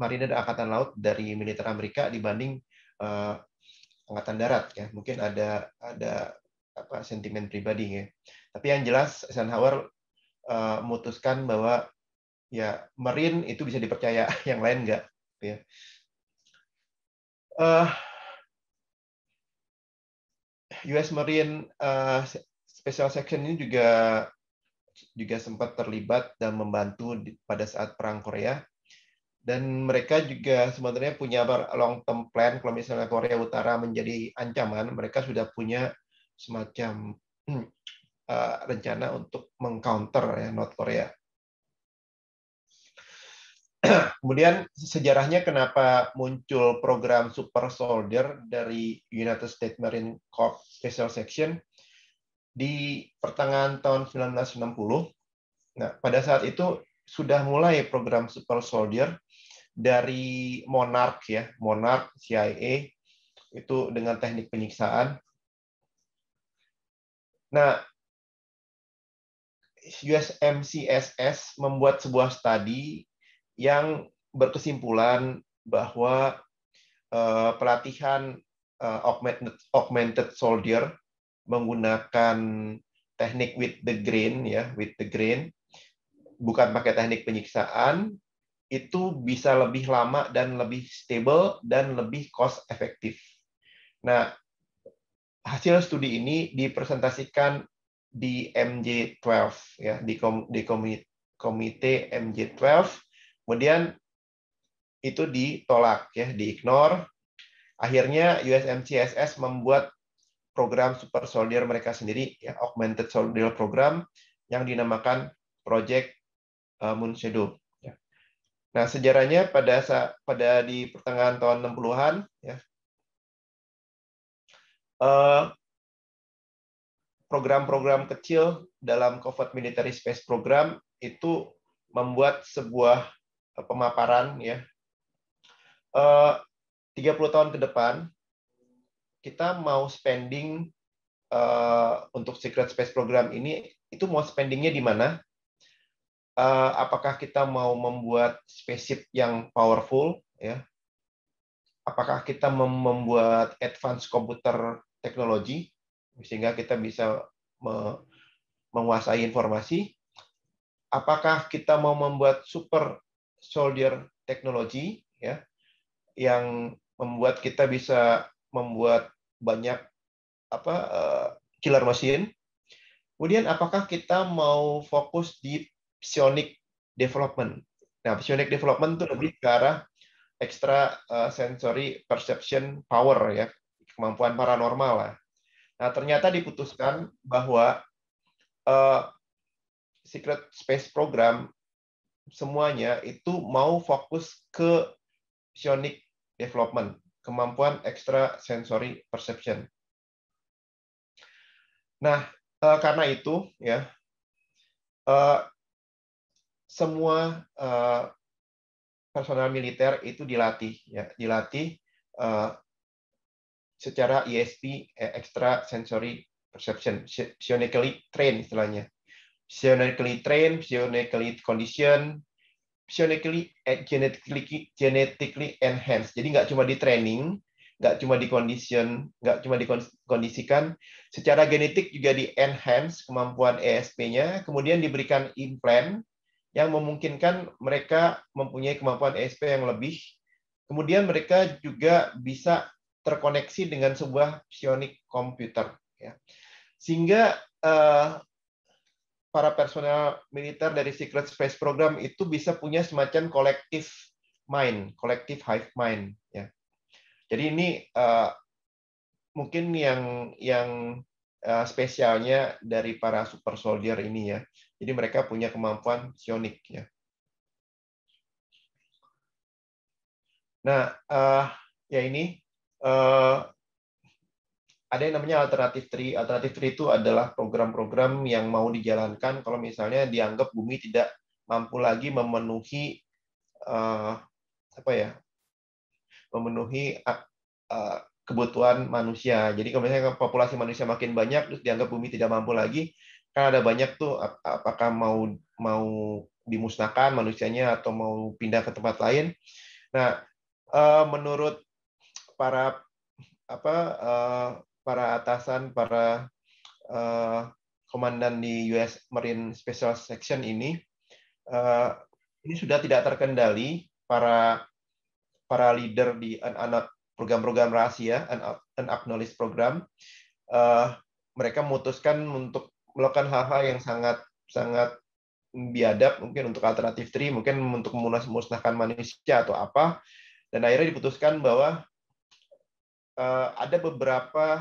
marinir angkatan laut dari militer Amerika dibanding uh, angkatan darat ya mungkin ada ada apa sentimen pribadi ya tapi yang jelas Eisenhower uh, memutuskan bahwa ya Marine itu bisa dipercaya, yang lain enggak. Gitu ya. Uh, eh, US Marine uh, Special Section ini juga juga sempat terlibat dan membantu di, pada saat perang Korea dan mereka juga sebenarnya punya long term plan kalau misalnya Korea Utara menjadi ancaman mereka sudah punya semacam Eh, rencana untuk mengcounter ya North Korea. Kemudian sejarahnya kenapa muncul program Super Soldier dari United States Marine Corps Special Section di pertengahan tahun 1960. Nah, pada saat itu sudah mulai program Super Soldier dari Monarch ya, Monarch CIA itu dengan teknik penyiksaan. Nah, USMCSS membuat sebuah studi yang berkesimpulan bahwa uh, pelatihan uh, eh, augmented, augmented soldier menggunakan teknik with the grain ya with the grain bukan pakai teknik penyiksaan itu bisa lebih lama dan lebih stable dan lebih cost efektif. Nah, hasil studi ini dipresentasikan di MJ12 ya di kom, di komite MJ12 kemudian itu ditolak ya di ignore, akhirnya USMCSS membuat program super soldier mereka sendiri ya augmented soldier program yang dinamakan project eh, Moon Shadow ya. Nah, sejarahnya pada pada di pertengahan tahun 60-an ya. Eh, program-program kecil dalam covert military space program itu membuat sebuah eh, pemaparan ya. 30 eh, tahun ke depan kita mau spending eh, untuk secret space program ini itu mau spendingnya di mana? Apakah kita mau membuat spaceship yang powerful ya? Apakah kita membuat advance computer technology? sehingga kita bisa menguasai informasi. Apakah kita mau membuat super soldier teknologi ya yang membuat kita bisa membuat banyak apa eh, killer machine. Kemudian apakah kita mau fokus di psionic development? Nah, psionic development itu lebih ke arah extra eh, sensory perception power ya, kemampuan paranormal lah. Nah, ternyata diputuskan bahwa uh, Secret Space Program semuanya itu mau fokus ke psionic development, kemampuan extra sensory perception. Nah, uh, karena itu ya uh, semua uh, personal militer itu dilatih ya, dilatih uh, secara ESP eh, extra sensory perception psionically trained istilahnya psionically trained psionically condition psionically eh, genetically genetically enhanced jadi nggak cuma di training nggak cuma di condition nggak cuma dikondisikan secara genetik juga di enhance kemampuan ESP-nya kemudian diberikan implant yang memungkinkan mereka mempunyai kemampuan ESP yang lebih kemudian mereka juga bisa terkoneksi dengan sebuah psionik komputer, ya. Sehingga eh, para personel militer dari Secret Space Program itu bisa punya semacam kolektif mind, kolektif hive mind ya. Jadi ini eh, mungkin yang yang eh, spesialnya dari para super soldier ini ya. Jadi mereka punya kemampuan psionik ya. Nah, uh, ya ini uh, ada yang namanya alternatif tri. Alternatif tri itu adalah program-program yang mau dijalankan kalau misalnya dianggap bumi tidak mampu lagi memenuhi uh, apa ya? memenuhi uh, kebutuhan manusia. Jadi kalau misalnya populasi manusia makin banyak terus dianggap bumi tidak mampu lagi, kan ada banyak tuh apakah mau mau dimusnahkan manusianya atau mau pindah ke tempat lain. Nah, menurut para apa uh, para atasan, para uh, komandan di US Marine Special Section ini uh, ini sudah tidak terkendali para para leader di anak program-program rahasia, dan unacknowledged program, uh, mereka memutuskan untuk melakukan hal-hal yang sangat sangat biadab mungkin untuk alternatif 3 mungkin untuk memusnahkan manusia atau apa dan akhirnya diputuskan bahwa Eh, ada beberapa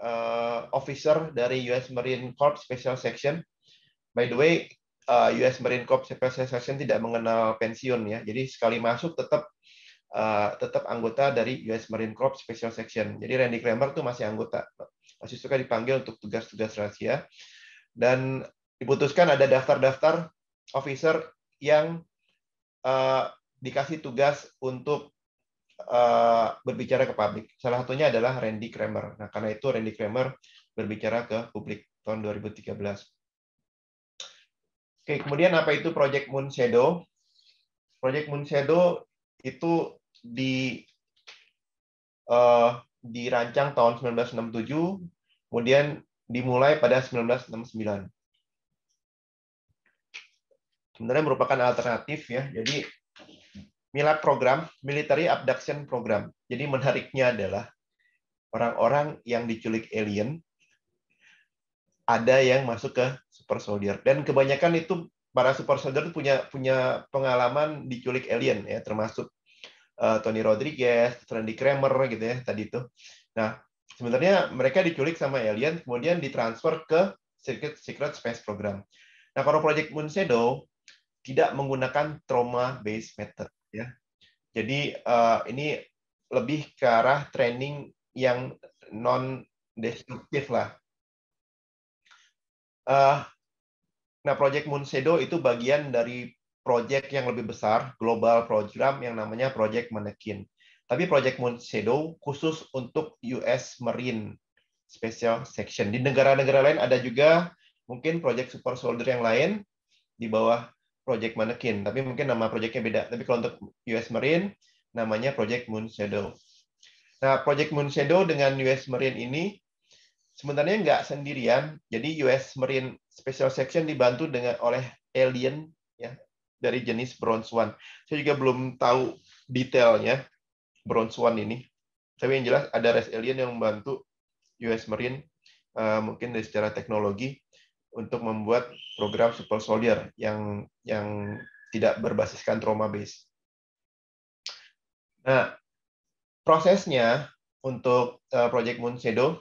eh, officer dari US Marine Corps Special Section. By the way, eh, US Marine Corps Special Section tidak mengenal pensiun ya. Jadi sekali masuk tetap tetap anggota dari US Marine Corps Special Section. Jadi Randy Kramer tuh masih anggota. Masih suka dipanggil untuk tugas-tugas rahasia. Dan diputuskan ada daftar-daftar officer yang dikasih tugas untuk uh, berbicara ke publik. Salah satunya adalah Randy Kramer. Nah, karena itu Randy Kramer berbicara ke publik tahun 2013. Oke, kemudian apa itu Project Moon Shadow? Project Moon Shadow itu di uh, dirancang tahun 1967, kemudian dimulai pada 1969. Sebenarnya merupakan alternatif ya. Jadi MILAT program, Military Abduction Program. Jadi menariknya adalah orang-orang yang diculik alien ada yang masuk ke super soldier dan kebanyakan itu para super soldier punya punya pengalaman diculik alien ya termasuk uh, Tony Rodriguez, Randy Kramer gitu ya tadi itu. Nah, sebenarnya mereka diculik sama alien kemudian ditransfer ke Secret, Secret Space Program. Nah, kalau Project Moon Shadow tidak menggunakan trauma based method ya. Jadi uh, ini lebih ke arah training yang non destruktif lah. Uh, nah, Project Munsedo itu bagian dari project yang lebih besar, global program yang namanya Project Manekin. Tapi Project Monsedo khusus untuk US Marine Special Section. Di negara-negara lain ada juga mungkin Project Super Soldier yang lain di bawah Project Manekin, tapi mungkin nama projectnya beda. Tapi kalau untuk US Marine, namanya Project Moon Shadow. Nah, Project Moon Shadow dengan US Marine ini sebenarnya nggak sendirian. Jadi US Marine Special Section dibantu dengan oleh alien ya dari jenis Bronze One. Saya juga belum tahu detailnya Bronze One ini. Tapi yang jelas ada res alien yang membantu US Marine uh, mungkin dari secara teknologi untuk membuat program Super Soldier yang yang tidak berbasiskan trauma base. Nah, prosesnya untuk uh, Project Moon Shadow,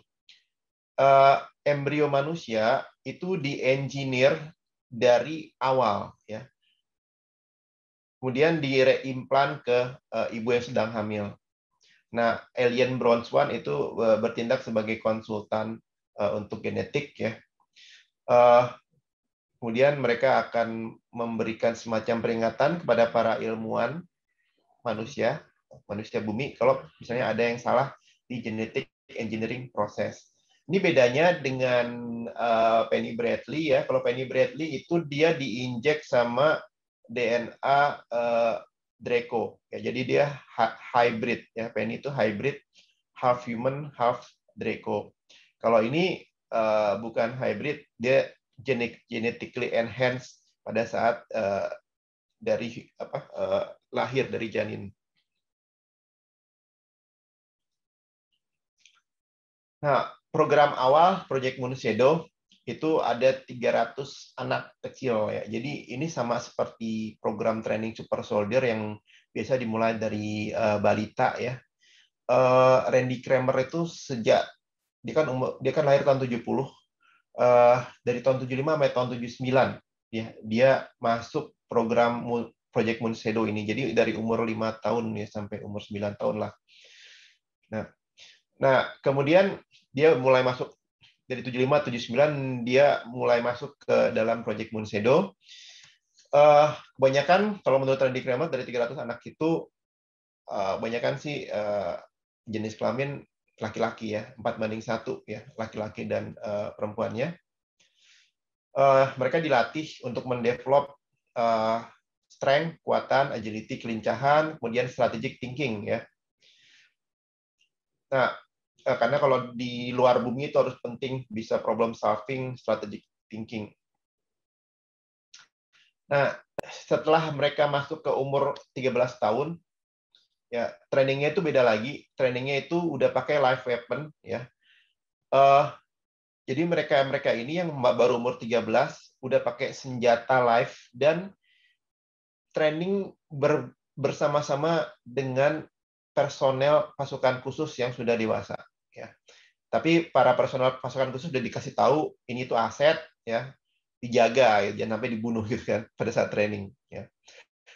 uh, embrio manusia itu di engineer dari awal, ya. Kemudian direimplan ke uh, ibu yang sedang hamil. Nah, Alien Bronze One itu uh, bertindak sebagai konsultan uh, untuk genetik, ya uh, kemudian mereka akan memberikan semacam peringatan kepada para ilmuwan manusia manusia bumi kalau misalnya ada yang salah di genetik engineering proses ini bedanya dengan uh, Penny Bradley ya. Kalau Penny Bradley itu dia diinjek sama DNA uh, eh, Draco. Ya, jadi dia hybrid ya. Penny itu hybrid half human, half Draco. Kalau ini Eh, bukan hybrid, dia genetically enhanced pada saat eh, dari apa eh, lahir dari janin. Nah, program awal Project Moon itu ada 300 anak kecil ya. Jadi ini sama seperti program training super soldier yang biasa dimulai dari uh, balita ya. Uh, Randy Kramer itu sejak dia kan umur, dia kan lahir tahun 70 uh, eh, dari tahun 75 sampai tahun 79 ya dia masuk program Project Moon ini jadi dari umur 5 tahun ya sampai umur 9 tahun lah nah nah kemudian dia mulai masuk dari 75 79 dia mulai masuk ke dalam Project Moon Shadow uh, eh, kebanyakan kalau menurut Randy Kramer dari 300 anak itu uh, kebanyakan sih uh, jenis kelamin laki-laki ya, 4 banding satu ya, laki-laki dan uh, perempuannya. Uh, mereka dilatih untuk mendevelop uh, strength, kekuatan, agility, kelincahan, kemudian strategic thinking ya. Nah, uh, karena kalau di luar bumi itu harus penting bisa problem solving, strategic thinking. Nah, setelah mereka masuk ke umur 13 tahun, ya trainingnya itu beda lagi trainingnya itu udah pakai live weapon ya uh, jadi mereka mereka ini yang baru umur 13 udah pakai senjata live dan training ber, bersama-sama dengan personel pasukan khusus yang sudah dewasa ya tapi para personel pasukan khusus sudah dikasih tahu ini itu aset ya dijaga ya, jangan sampai dibunuh gitu kan pada saat training ya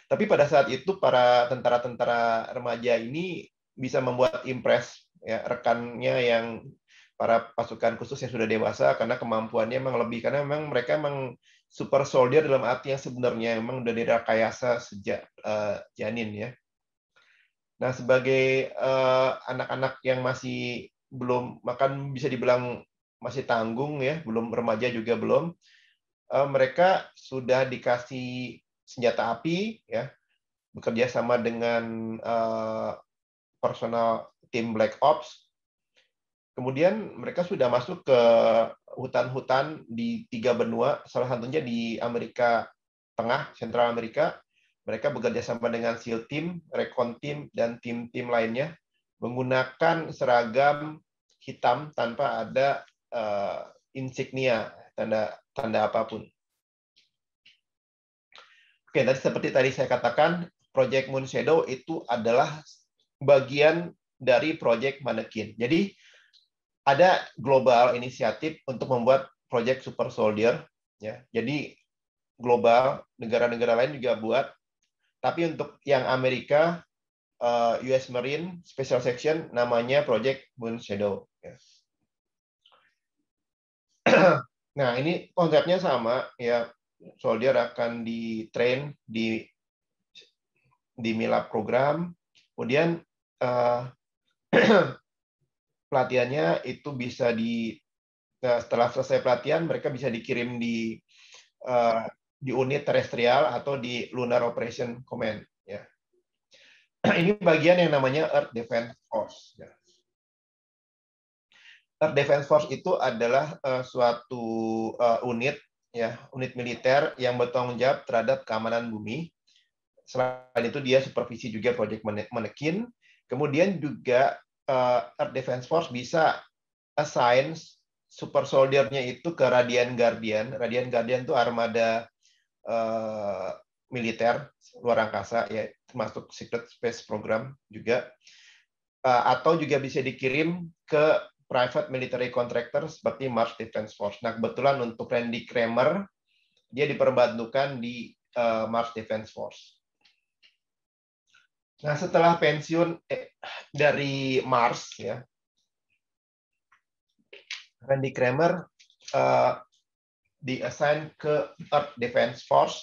tapi pada saat itu para tentara-tentara remaja ini bisa membuat impres ya, rekannya yang para pasukan khusus yang sudah dewasa karena kemampuannya memang lebih karena memang mereka memang super soldier dalam arti yang sebenarnya memang udah direkayasa sejak uh, janin ya. Nah sebagai eh, anak-anak uh, yang masih belum makan bisa dibilang masih tanggung ya, belum remaja juga belum, uh, mereka sudah dikasih senjata api ya bekerja sama dengan uh, personal tim Black Ops. Kemudian mereka sudah masuk ke hutan-hutan di tiga benua, salah satunya di Amerika Tengah, Central Amerika. Mereka bekerja sama dengan SEAL Team, Recon Team, dan tim-tim lainnya menggunakan seragam hitam tanpa ada uh, insignia tanda tanda apapun. Oke, tadi seperti tadi saya katakan, Project Moon Shadow itu adalah bagian dari Project Manekin. Jadi ada global inisiatif untuk membuat Project Super Soldier. Ya, jadi global negara-negara lain juga buat. Tapi untuk yang Amerika, eh, US Marine Special Section namanya Project Moon Shadow. Ya. Nah ini konsepnya sama ya soldier akan di train di di Mila program, kemudian uh, pelatihannya itu bisa di nah setelah selesai pelatihan mereka bisa dikirim di uh, di unit terestrial atau di lunar operation command ya. Ini bagian yang namanya Earth Defense Force ya. Earth Defense Force itu adalah uh, suatu uh, unit ya unit militer yang bertanggung jawab terhadap keamanan bumi. Selain itu dia supervisi juga proyek menekin. Kemudian juga uh, Air Defense Force bisa assign super soldiernya itu ke Radian Guardian. Radian Guardian itu armada uh, militer luar angkasa ya termasuk Secret Space Program juga uh, atau juga bisa dikirim ke private military contractor seperti Mars Defense Force. Nah, kebetulan untuk Randy Kramer, dia diperbantukan di uh, eh, Mars Defense Force. Nah, setelah pensiun eh, dari Mars, ya, Randy Kramer uh, diassign ke Earth Defense Force.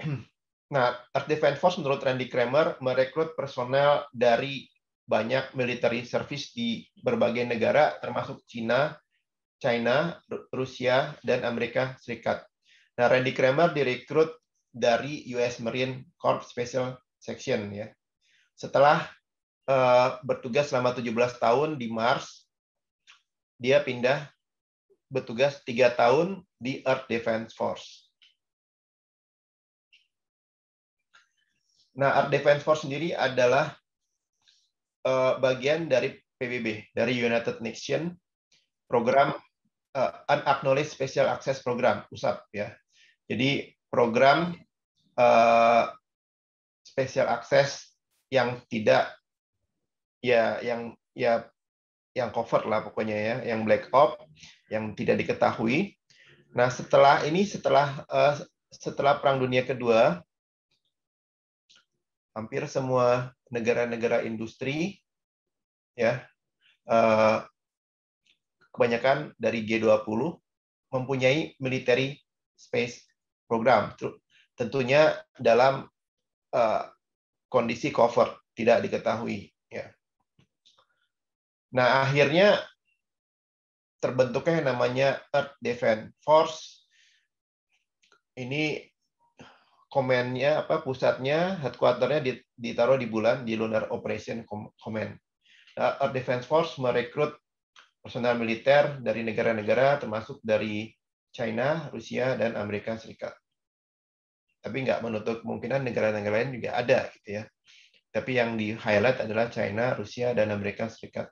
Nah, Earth Defense Force menurut Randy Kramer merekrut personel dari banyak military service di berbagai negara termasuk Cina, China, Rusia, dan Amerika Serikat. Nah, Randy Kramer direkrut dari US Marine Corps Special Section ya. Setelah uh, bertugas selama 17 tahun di Mars, dia pindah bertugas tiga tahun di Earth Defense Force. Nah, Earth Defense Force sendiri adalah uh, bagian dari PBB, dari United Nations program uh, eh, Unacknowledged Special Access Program (USAP) ya. Jadi program uh, special access yang tidak ya yang ya yang cover lah pokoknya ya, yang black op, yang tidak diketahui. Nah setelah ini setelah setelah Perang Dunia Kedua, hampir semua negara-negara industri ya eh, kebanyakan dari G20 mempunyai military space program tentunya dalam eh, kondisi cover tidak diketahui ya. Nah, akhirnya terbentuknya yang namanya Earth Defense Force. Ini komennya apa pusatnya headquarternya ditaruh di bulan di Lunar Operation Command. Nah, Earth Defense Force merekrut personel militer dari negara-negara termasuk dari China, Rusia, dan Amerika Serikat. Tapi nggak menutup kemungkinan negara-negara lain juga ada gitu ya. Tapi yang di highlight adalah China, Rusia, dan Amerika Serikat.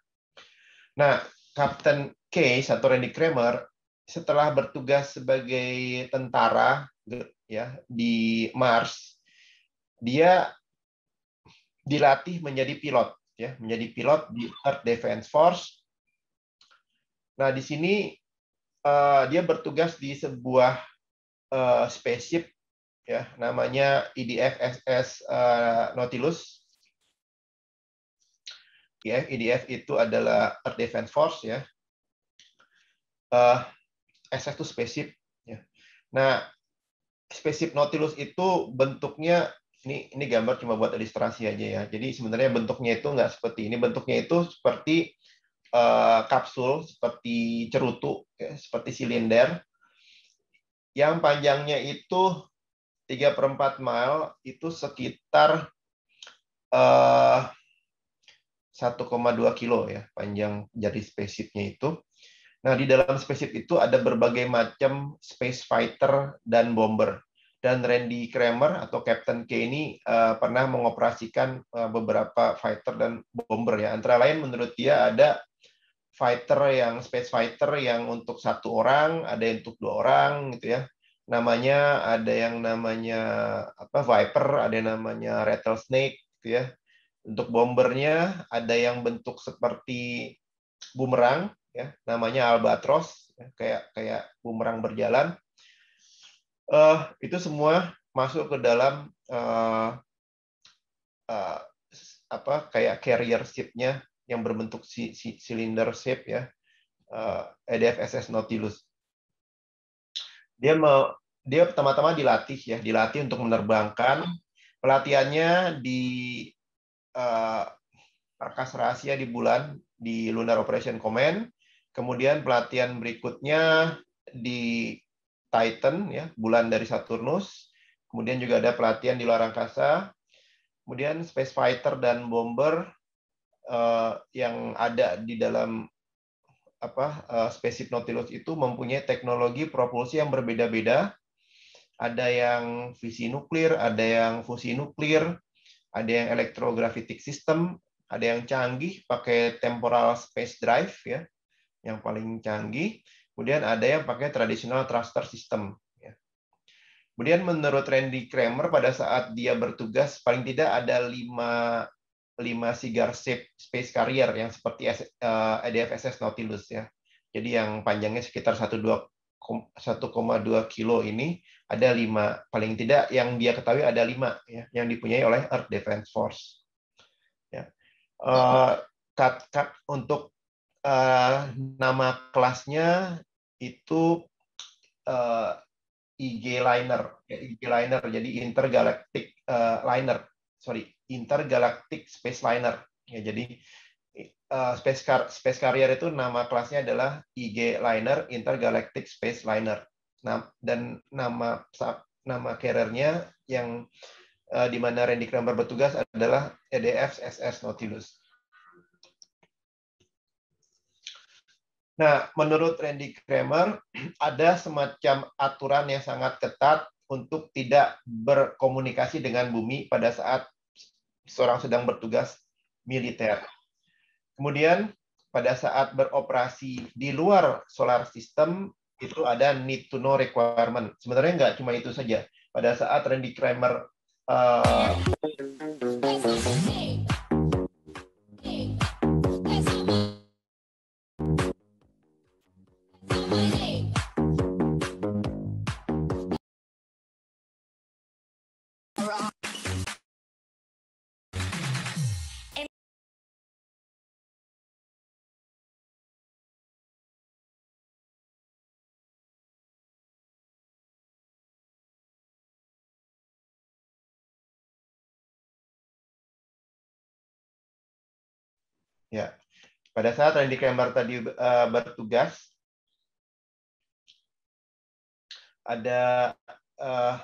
Nah, Captain K atau Randy Kramer setelah bertugas sebagai tentara ya di Mars dia dilatih menjadi pilot ya menjadi pilot di Earth Defense Force nah di sini uh, dia bertugas di sebuah uh, spaceship ya namanya IDF e SS uh, eh, Nautilus ya IDF e itu adalah Earth Defense Force ya uh, SS itu spaceship ya nah spesif nautilus itu bentuknya ini ini gambar cuma buat ilustrasi aja ya. Jadi sebenarnya bentuknya itu nggak seperti ini. Bentuknya itu seperti uh, kapsul, seperti cerutu, ya, seperti silinder. Yang panjangnya itu 3 per 4 mile itu sekitar uh, eh, 1,2 kilo ya panjang jadi spesifnya itu. Nah, di dalam spaceship itu ada berbagai macam space fighter dan bomber. Dan Randy Kramer atau Captain K ini uh, pernah mengoperasikan uh, beberapa fighter dan bomber ya. Antara lain menurut dia ada fighter yang space fighter yang untuk satu orang, ada yang untuk dua orang gitu ya. Namanya ada yang namanya apa Viper, ada yang namanya Rattlesnake gitu ya. Untuk bombernya ada yang bentuk seperti bumerang, ya namanya albatros ya, kayak kayak bumerang berjalan uh, itu semua masuk ke dalam uh, uh, apa kayak carrier ship-nya yang berbentuk si, si, silinder shape ya uh, EDF Nautilus dia mau dia pertama-tama dilatih ya dilatih untuk menerbangkan pelatihannya di uh, markas rahasia di bulan di Lunar Operation Command Kemudian pelatihan berikutnya di Titan ya, bulan dari Saturnus. Kemudian juga ada pelatihan di luar angkasa. Kemudian space fighter dan bomber uh, yang ada di dalam apa uh, eh, spaceship Nautilus itu mempunyai teknologi propulsi yang berbeda-beda. Ada yang visi nuklir, ada yang fusi nuklir, ada yang elektrografitik sistem, ada yang canggih pakai temporal space drive ya yang paling canggih. Kemudian ada yang pakai tradisional thruster system. Ya. Kemudian menurut Randy Kramer pada saat dia bertugas paling tidak ada lima lima cigar shape space carrier yang seperti ADFSS eh, e Nautilus ya. Jadi yang panjangnya sekitar 1,2 kilo ini ada lima paling tidak yang dia ketahui ada lima ya yang dipunyai oleh Earth Defense Force. Ya. Uh, cut, cut untuk uh, nama kelasnya itu uh, eh, IG Liner, ya, IG Liner, jadi Intergalactic uh, Liner, sorry, Intergalactic Space Liner. Ya, jadi uh, space car, space carrier itu nama kelasnya adalah IG Liner Intergalactic Space Liner. Nah, dan nama nama carriernya yang uh, di mana Randy Kramer bertugas adalah EDF SS Nautilus. Nah, menurut Randy Kramer, ada semacam aturan yang sangat ketat untuk tidak berkomunikasi dengan bumi pada saat seorang sedang bertugas militer. Kemudian pada saat beroperasi di luar solar system itu ada need to know requirement. Sebenarnya nggak cuma itu saja. Pada saat Randy Kramer uh, Ya. Pada saat Randy Kembar tadi uh, bertugas, ada uh,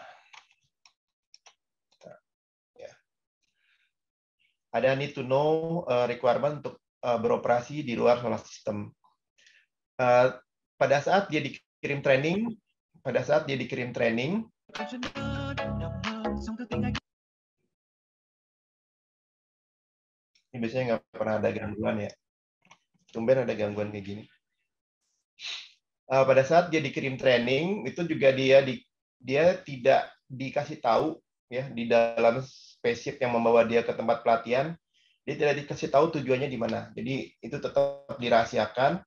ada need to know eh, requirement untuk uh, beroperasi di luar solar system. Uh, pada saat dia dikirim training, pada saat dia dikirim training, biasanya nggak pernah ada gangguan ya. Tumben ada gangguan kayak gini. Uh, pada saat dia dikirim training, itu juga dia di, dia tidak dikasih tahu ya di dalam spesifik yang membawa dia ke tempat pelatihan, dia tidak dikasih tahu tujuannya di mana. Jadi itu tetap dirahasiakan.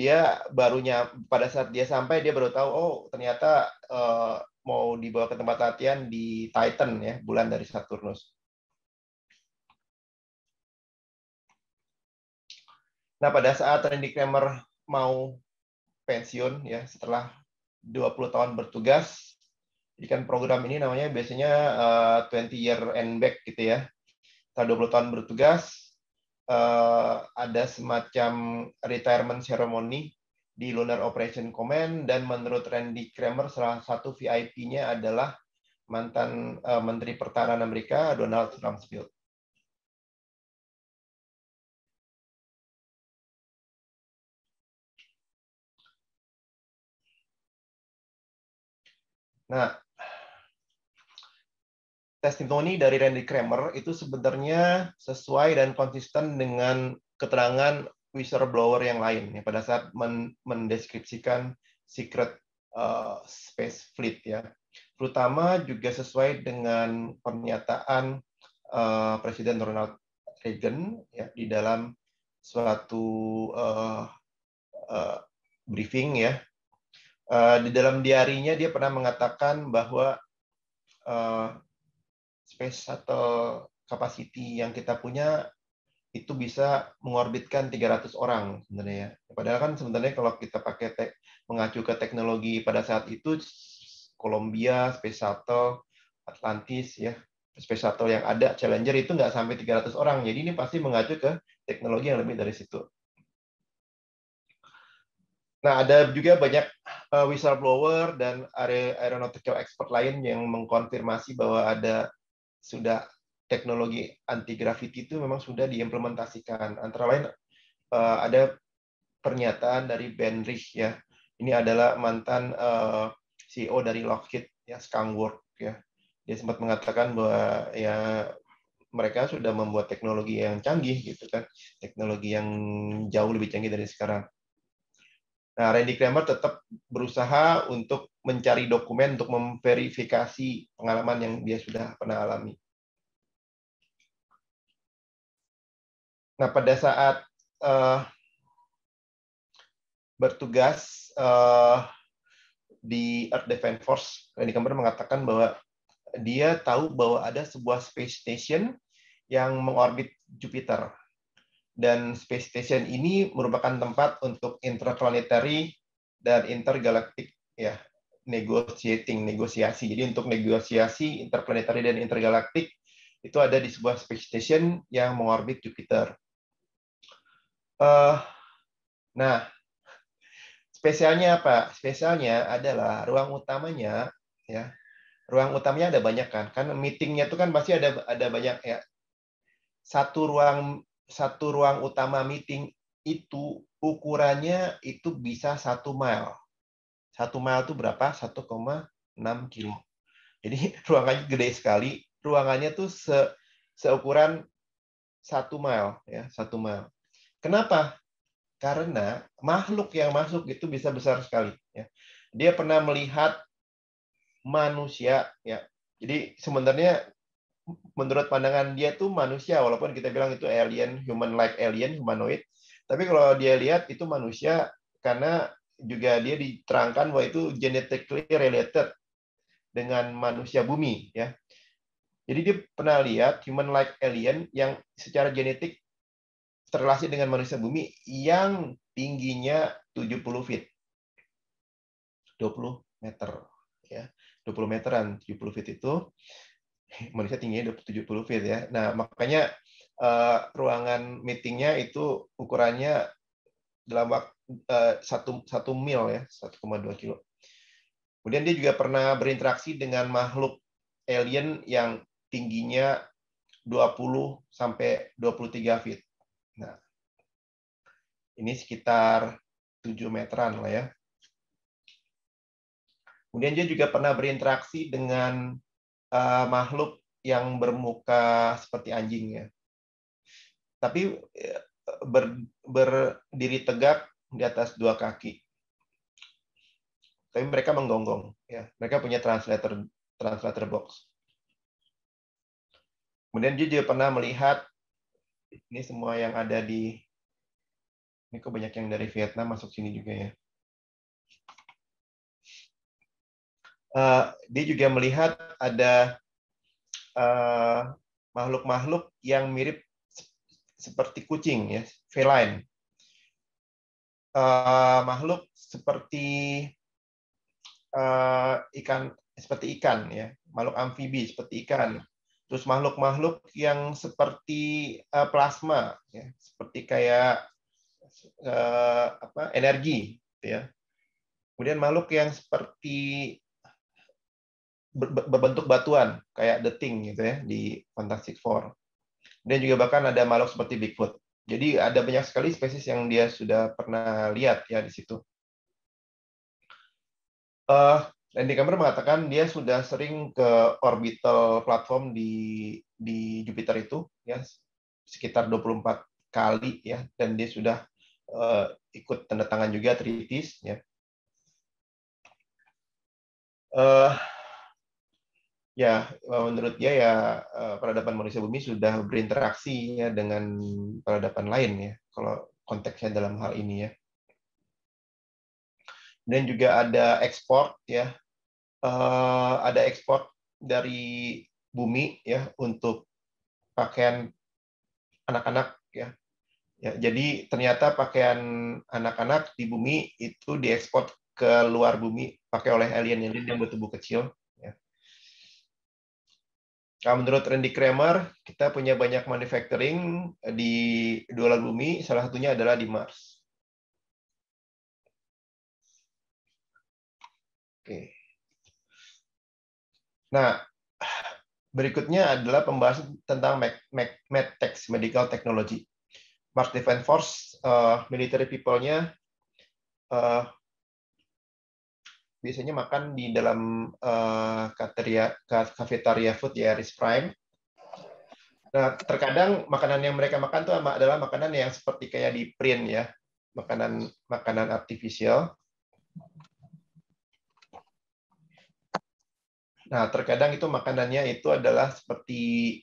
Dia barunya pada saat dia sampai dia baru tahu oh ternyata uh, mau dibawa ke tempat latihan di Titan ya bulan dari Saturnus. Nah, pada saat Randy Kramer mau pensiun ya setelah 20 tahun bertugas, jadi kan program ini namanya biasanya uh, eh, 20 year and back gitu ya. Setelah 20 tahun bertugas, uh, ada semacam retirement ceremony di Lunar Operation Command dan menurut Randy Kramer salah satu VIP-nya adalah mantan uh, Menteri Pertahanan Amerika Donald Rumsfeld. Nah, testimoni dari Randy Kramer itu sebenarnya sesuai dan konsisten dengan keterangan whistleblower yang lain ya pada saat mendeskripsikan secret uh, space fleet ya. Terutama juga sesuai dengan pernyataan uh, Presiden Ronald Reagan ya di dalam suatu uh, uh, briefing ya Eh, di dalam diarinya dia pernah mengatakan bahwa uh, space shuttle capacity yang kita punya itu bisa mengorbitkan 300 orang sebenarnya. Ya. Padahal kan sebenarnya kalau kita pakai te- mengacu ke teknologi pada saat itu Columbia, Space Shuttle, Atlantis ya, Space Shuttle yang ada Challenger itu nggak sampai 300 orang. Jadi ini pasti mengacu ke teknologi yang lebih dari situ. Nah, ada juga banyak uh, whistleblower dan aeronautical expert lain yang mengkonfirmasi bahwa ada sudah teknologi anti gravity itu memang sudah diimplementasikan. Antara lain uh, ada pernyataan dari Ben Rich ya. Ini adalah mantan uh, eh, CEO dari Lockheed ya Skunk ya. Dia sempat mengatakan bahwa ya mereka sudah membuat teknologi yang canggih gitu kan, teknologi yang jauh lebih canggih dari sekarang. Nah, Randy Kramer tetap berusaha untuk mencari dokumen untuk memverifikasi pengalaman yang dia sudah pernah alami. Nah, pada saat uh, bertugas uh, di Earth Defense Force, Randy Kramer mengatakan bahwa dia tahu bahwa ada sebuah space station yang mengorbit Jupiter dan space station ini merupakan tempat untuk interplanetary dan intergalactic ya negotiating negosiasi. Jadi untuk negosiasi interplanetary dan intergalactic itu ada di sebuah space station yang mengorbit Jupiter. Uh, nah, spesialnya apa? Spesialnya adalah ruang utamanya ya. Ruang utamanya ada banyak kan? Kan meetingnya itu kan pasti ada ada banyak ya. Satu ruang satu ruang utama meeting itu ukurannya itu bisa satu mile. Satu mile itu berapa? 1,6 kilo. Jadi ruangannya gede sekali. Ruangannya tuh se seukuran satu mile ya, satu mile. Kenapa? Karena makhluk yang masuk itu bisa besar sekali. Ya. Dia pernah melihat manusia ya. Jadi sebenarnya menurut pandangan dia tuh manusia walaupun kita bilang itu alien human like alien humanoid tapi kalau dia lihat itu manusia karena juga dia diterangkan bahwa itu genetically related dengan manusia bumi ya jadi dia pernah lihat human like alien yang secara genetik terrelasi dengan manusia bumi yang tingginya 70 feet 20 meter ya 20 meteran 70 feet itu Indonesia tingginya 270 feet ya. Nah, makanya uh, ruangan meetingnya itu ukurannya dalam waktu eh, satu satu mil ya 1,2 kilo. Kemudian dia juga pernah berinteraksi dengan makhluk alien yang tingginya 20 sampai 23 feet. Nah, ini sekitar 7 meteran lah ya. Kemudian dia juga pernah berinteraksi dengan uh, makhluk yang bermuka seperti anjing ya, Tapi eh, ber, berdiri tegak di atas dua kaki. Tapi mereka menggonggong, ya. Mereka punya translator translator box. Kemudian dia juga pernah melihat ini semua yang ada di ini kok banyak yang dari Vietnam masuk sini juga ya. uh, dia juga melihat ada eh, makhluk-makhluk uh, yang mirip seperti kucing ya feline uh, makhluk seperti uh, ikan seperti ikan ya makhluk amfibi seperti ikan terus makhluk-makhluk yang seperti uh, plasma ya seperti kayak uh, apa energi gitu ya kemudian makhluk yang seperti berbentuk batuan kayak The Thing gitu ya di Fantastic Four. Dan juga bahkan ada makhluk seperti Bigfoot. Jadi ada banyak sekali spesies yang dia sudah pernah lihat ya di situ. Uh, Randy Kramer mengatakan dia sudah sering ke orbital platform di di Jupiter itu ya sekitar 24 kali ya dan dia sudah uh, ikut tanda tangan juga treaties ya. Uh, ya eh, menurut dia ya eh, peradaban manusia bumi sudah berinteraksi ya dengan peradaban lain ya kalau konteksnya dalam hal ini ya dan juga ada ekspor ya uh, ada ekspor dari bumi ya untuk pakaian anak-anak ya ya jadi ternyata pakaian anak-anak di bumi itu diekspor ke luar bumi pakai oleh alien-alien yang bertubuh kecil Nah, menurut Randy Kramer, kita punya banyak manufacturing di dua bumi, salah satunya adalah di Mars. Oke. Nah, berikutnya adalah pembahasan tentang MedTech, Medical Technology. Mars Defense Force, uh, military people-nya uh, biasanya makan di dalam uh, eh, cafeteria cafeteria food ya Aris Prime. Nah, terkadang makanan yang mereka makan itu adalah makanan yang seperti kayak di print ya, makanan makanan artificial. Nah, terkadang itu makanannya itu adalah seperti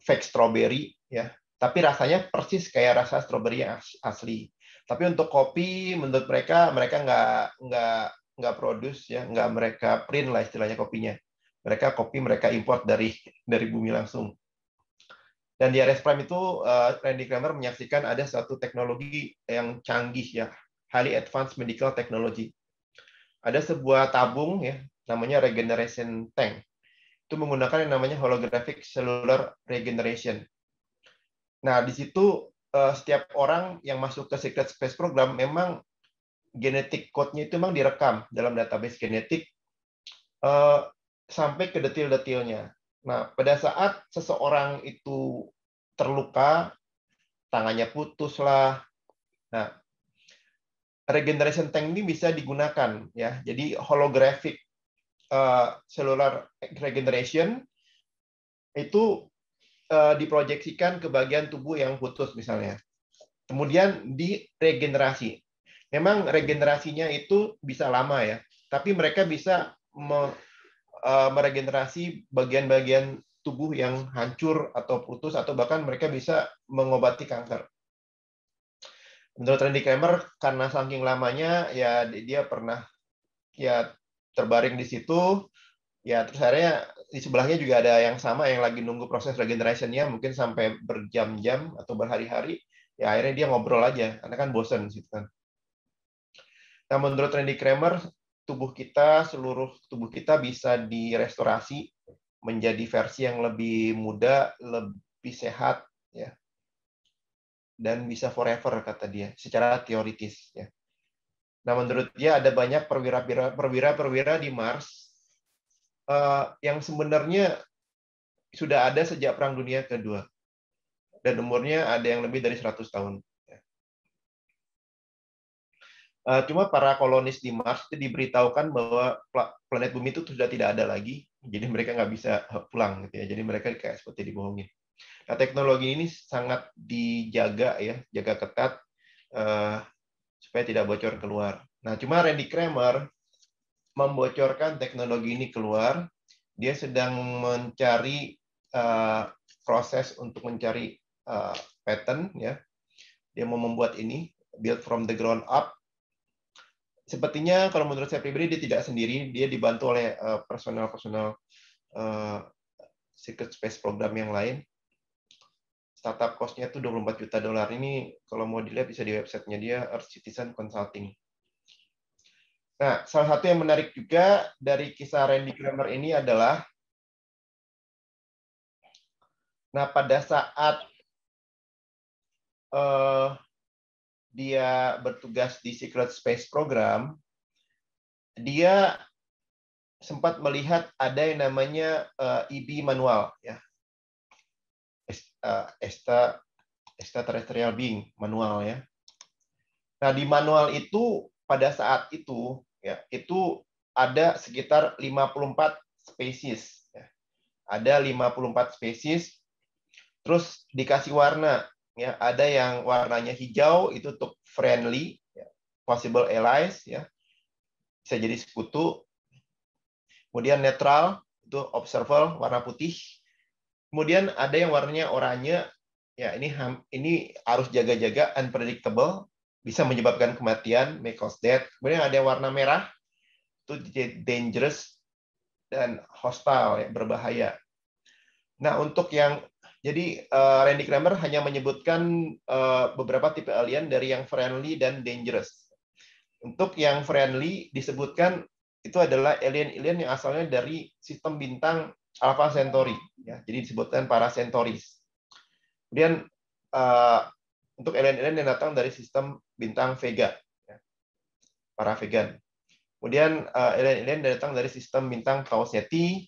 fake strawberry ya, tapi rasanya persis kayak rasa strawberry yang asli. Tapi untuk kopi, menurut mereka mereka nggak nggak nggak produce ya nggak mereka print lah istilahnya kopinya mereka kopi mereka import dari dari bumi langsung dan di RS Prime itu uh, Randy Kramer menyaksikan ada satu teknologi yang canggih ya highly advanced medical technology ada sebuah tabung ya namanya regeneration tank itu menggunakan yang namanya holographic cellular regeneration nah di situ uh, setiap orang yang masuk ke Secret Space Program memang genetik code-nya itu memang direkam dalam database genetik uh, sampai ke detail-detailnya. Nah, pada saat seseorang itu terluka, tangannya putus lah. Nah, regeneration tank ini bisa digunakan ya. Jadi holographic uh, cellular regeneration itu uh, diproyeksikan ke bagian tubuh yang putus misalnya. Kemudian diregenerasi memang regenerasinya itu bisa lama ya, tapi mereka bisa me, uh, meregenerasi bagian-bagian tubuh yang hancur atau putus atau bahkan mereka bisa mengobati kanker. Menurut Randy Kramer karena saking lamanya ya dia pernah ya terbaring di situ ya terus akhirnya di sebelahnya juga ada yang sama yang lagi nunggu proses regenerasinya mungkin sampai berjam-jam atau berhari-hari ya akhirnya dia ngobrol aja karena kan bosen gitu kan Nah, menurut Randy Kramer, tubuh kita, seluruh tubuh kita bisa direstorasi menjadi versi yang lebih muda, lebih sehat, ya, dan bisa forever kata dia secara teoritis ya. Nah menurut dia ada banyak perwira-perwira di Mars uh, yang sebenarnya sudah ada sejak Perang Dunia Kedua dan umurnya ada yang lebih dari 100 tahun. Eh, cuma para kolonis di Mars itu diberitahukan bahwa planet bumi itu sudah tidak ada lagi, jadi mereka nggak bisa eh, pulang gitu ya. Jadi mereka kayak seperti dibohongin. Nah, teknologi ini sangat dijaga ya, jaga ketat uh, supaya tidak bocor keluar. Nah, cuma Randy Kramer membocorkan teknologi ini keluar, dia sedang mencari uh, proses untuk mencari uh, pattern ya. Dia mau membuat ini build from the ground up sepertinya kalau menurut saya pribadi dia tidak sendiri, dia dibantu oleh eh, personal-personal eh, secret space program yang lain. Startup cost-nya itu 24 juta dolar. Ini kalau mau dilihat bisa di websitenya dia Earth Citizen Consulting. Nah, salah satu yang menarik juga dari kisah Randy Kramer ini adalah Nah, pada saat uh, dia bertugas di Secret Space Program, dia sempat melihat ada yang namanya uh, eh, EB manual, ya, Esta eh, esta terrestrial being manual ya. Nah di manual itu pada saat itu ya itu ada sekitar 54 spesies. Ya. Ada 54 spesies. Terus dikasih warna ya ada yang warnanya hijau itu untuk friendly ya, possible allies ya bisa jadi sekutu kemudian netral itu observer warna putih kemudian ada yang warnanya oranye ya ini ini harus jaga-jaga unpredictable bisa menyebabkan kematian may cause death kemudian ada yang warna merah itu dangerous dan hostile ya, berbahaya nah untuk yang jadi uh, Randy Kramer hanya menyebutkan uh, beberapa tipe alien dari yang friendly dan dangerous. Untuk yang friendly disebutkan itu adalah alien-alien yang asalnya dari sistem bintang Alpha Centauri, ya. Jadi disebutkan para Centauris. Kemudian uh, untuk alien-alien yang datang dari sistem bintang Vega, ya. para Vegan. Kemudian alien-alien yang datang dari sistem bintang Tau Ceti,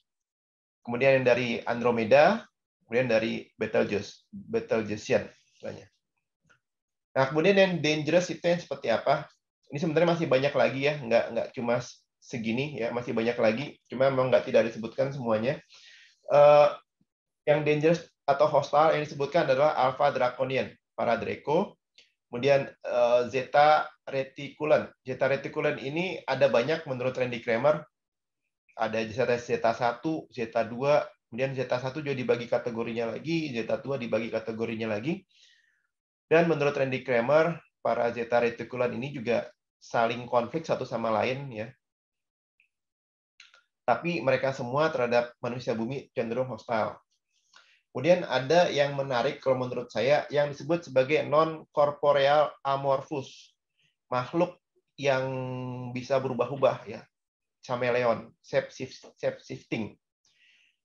kemudian yang dari Andromeda, Kemudian dari Betelgeuse, Betelgeusean istilahnya. Nah, kemudian yang dangerous itu yang seperti apa? Ini sebenarnya masih banyak lagi ya, nggak nggak cuma segini ya, masih banyak lagi. Cuma memang nggak tidak disebutkan semuanya. Uh, yang dangerous atau hostile yang disebutkan adalah alpha draconian, para draco, kemudian uh, zeta reticulan. Zeta reticulan ini ada banyak menurut Randy Kramer. Ada zeta zeta 1, zeta 2, Kemudian Zeta 1 juga dibagi kategorinya lagi, Zeta 2 dibagi kategorinya lagi. Dan menurut Randy Kramer, para zeta retikulan ini juga saling konflik satu sama lain ya. Tapi mereka semua terhadap manusia bumi cenderung hostile. Kemudian ada yang menarik kalau menurut saya yang disebut sebagai non corporeal amorphous. Makhluk yang bisa berubah-ubah ya. Chameleon, shape shifting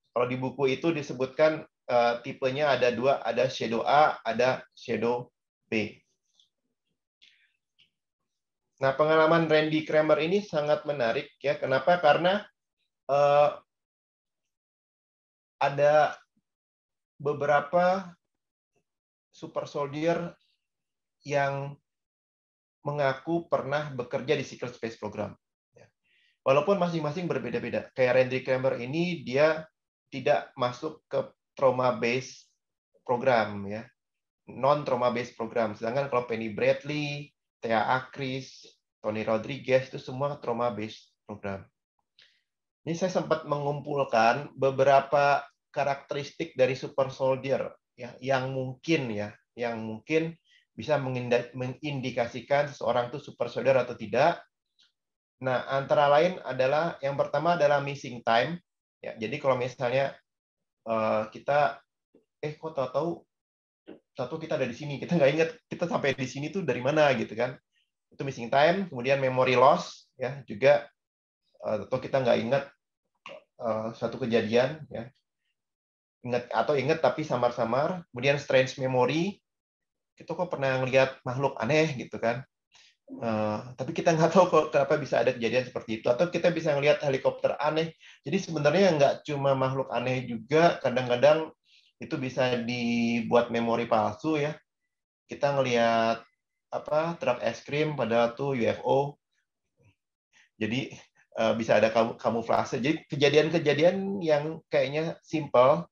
kalau di buku itu disebutkan uh, tipenya ada dua, ada shadow A, ada shadow B. Nah, pengalaman Randy Kramer ini sangat menarik ya. Kenapa? Karena uh, ada beberapa super soldier yang mengaku pernah bekerja di Secret Space Program. Ya. Walaupun masing-masing berbeda-beda. Kayak Randy Kramer ini dia tidak masuk ke trauma base program ya non trauma base program sedangkan kalau Penny Bradley, Thea Akris, Tony Rodriguez itu semua trauma base program. Ini saya sempat mengumpulkan beberapa karakteristik dari super soldier ya yang mungkin ya yang mungkin bisa mengindikasikan seseorang itu super soldier atau tidak. Nah, antara lain adalah yang pertama adalah missing time. Ya, jadi kalau misalnya uh, kita eh kok tahu-tahu satu kita ada di sini, kita nggak ingat kita sampai di sini tuh dari mana gitu kan. Itu missing time, kemudian memory loss ya juga uh, atau kita nggak ingat uh, eh, satu kejadian ya. Ingat atau ingat tapi samar-samar, kemudian strange memory kita kok pernah ngelihat makhluk aneh gitu kan Uh, tapi kita nggak tahu kok kenapa bisa ada kejadian seperti itu atau kita bisa melihat helikopter aneh. Jadi sebenarnya nggak cuma makhluk aneh juga, kadang-kadang itu bisa dibuat memori palsu ya. Kita ngelihat apa truk es krim pada tuh UFO. Jadi uh, bisa ada kamu kamuflase. Jadi kejadian-kejadian yang kayaknya simple,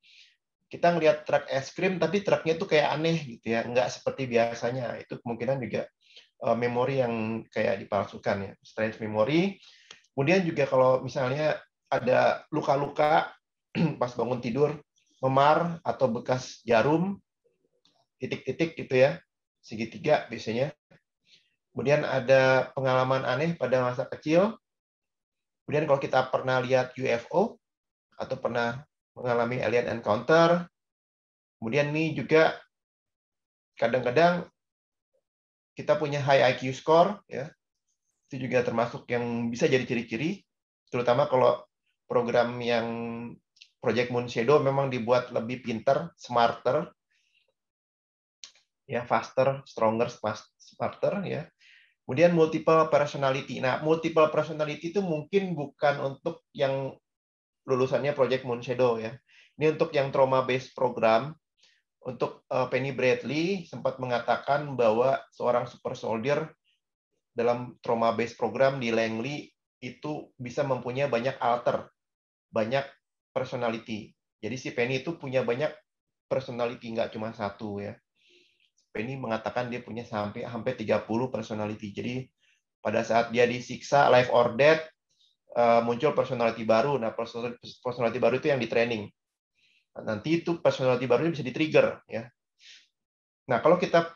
kita ngelihat truk es krim tapi truknya tuh kayak aneh gitu ya, nggak seperti biasanya. Itu kemungkinan juga Eh, memori yang kayak dipalsukan ya, strange memory. Kemudian juga kalau misalnya ada luka-luka pas bangun tidur, memar atau bekas jarum, titik-titik gitu ya, segitiga biasanya. Kemudian ada pengalaman aneh pada masa kecil. Kemudian kalau kita pernah lihat UFO atau pernah mengalami alien encounter. Kemudian ini juga kadang-kadang kita punya high IQ score ya itu juga termasuk yang bisa jadi ciri-ciri terutama kalau program yang Project Moon Shadow memang dibuat lebih pinter, smarter, ya faster, stronger, smarter ya. Kemudian multiple personality. Nah, multiple personality itu mungkin bukan untuk yang lulusannya Project Moon Shadow ya. Ini untuk yang trauma based program untuk eh, Penny Bradley sempat mengatakan bahwa seorang super soldier dalam trauma based program di Langley itu bisa mempunyai banyak alter, banyak personality. Jadi si Penny itu punya banyak personality, nggak cuma satu ya. Penny mengatakan dia punya sampai hampir 30 personality. Jadi pada saat dia disiksa life or death eh, muncul personality baru. Nah, personality, personality baru itu yang di training nanti itu personality baru bisa di-trigger ya. Nah, kalau kita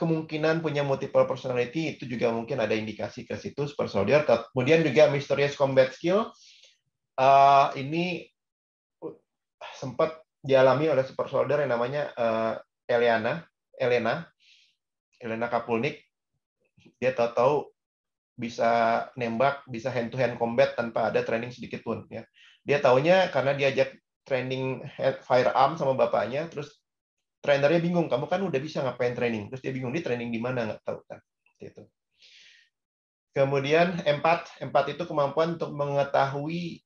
kemungkinan punya multiple personality itu juga mungkin ada indikasi ke situ persaudaraan. Kemudian juga mysterious combat skill eh, uh, ini sempat dialami oleh super soldier yang namanya uh, Eliana, Elena, Elena Kapulnik. Dia tahu-tahu bisa nembak, bisa hand to hand combat tanpa ada training sedikit pun ya. Dia taunya karena diajak training firearm sama bapaknya, terus trainernya bingung, kamu kan udah bisa ngapain training? Terus dia bingung, di training di mana nggak tahu kan? Gitu. Kemudian empat, empat itu kemampuan untuk mengetahui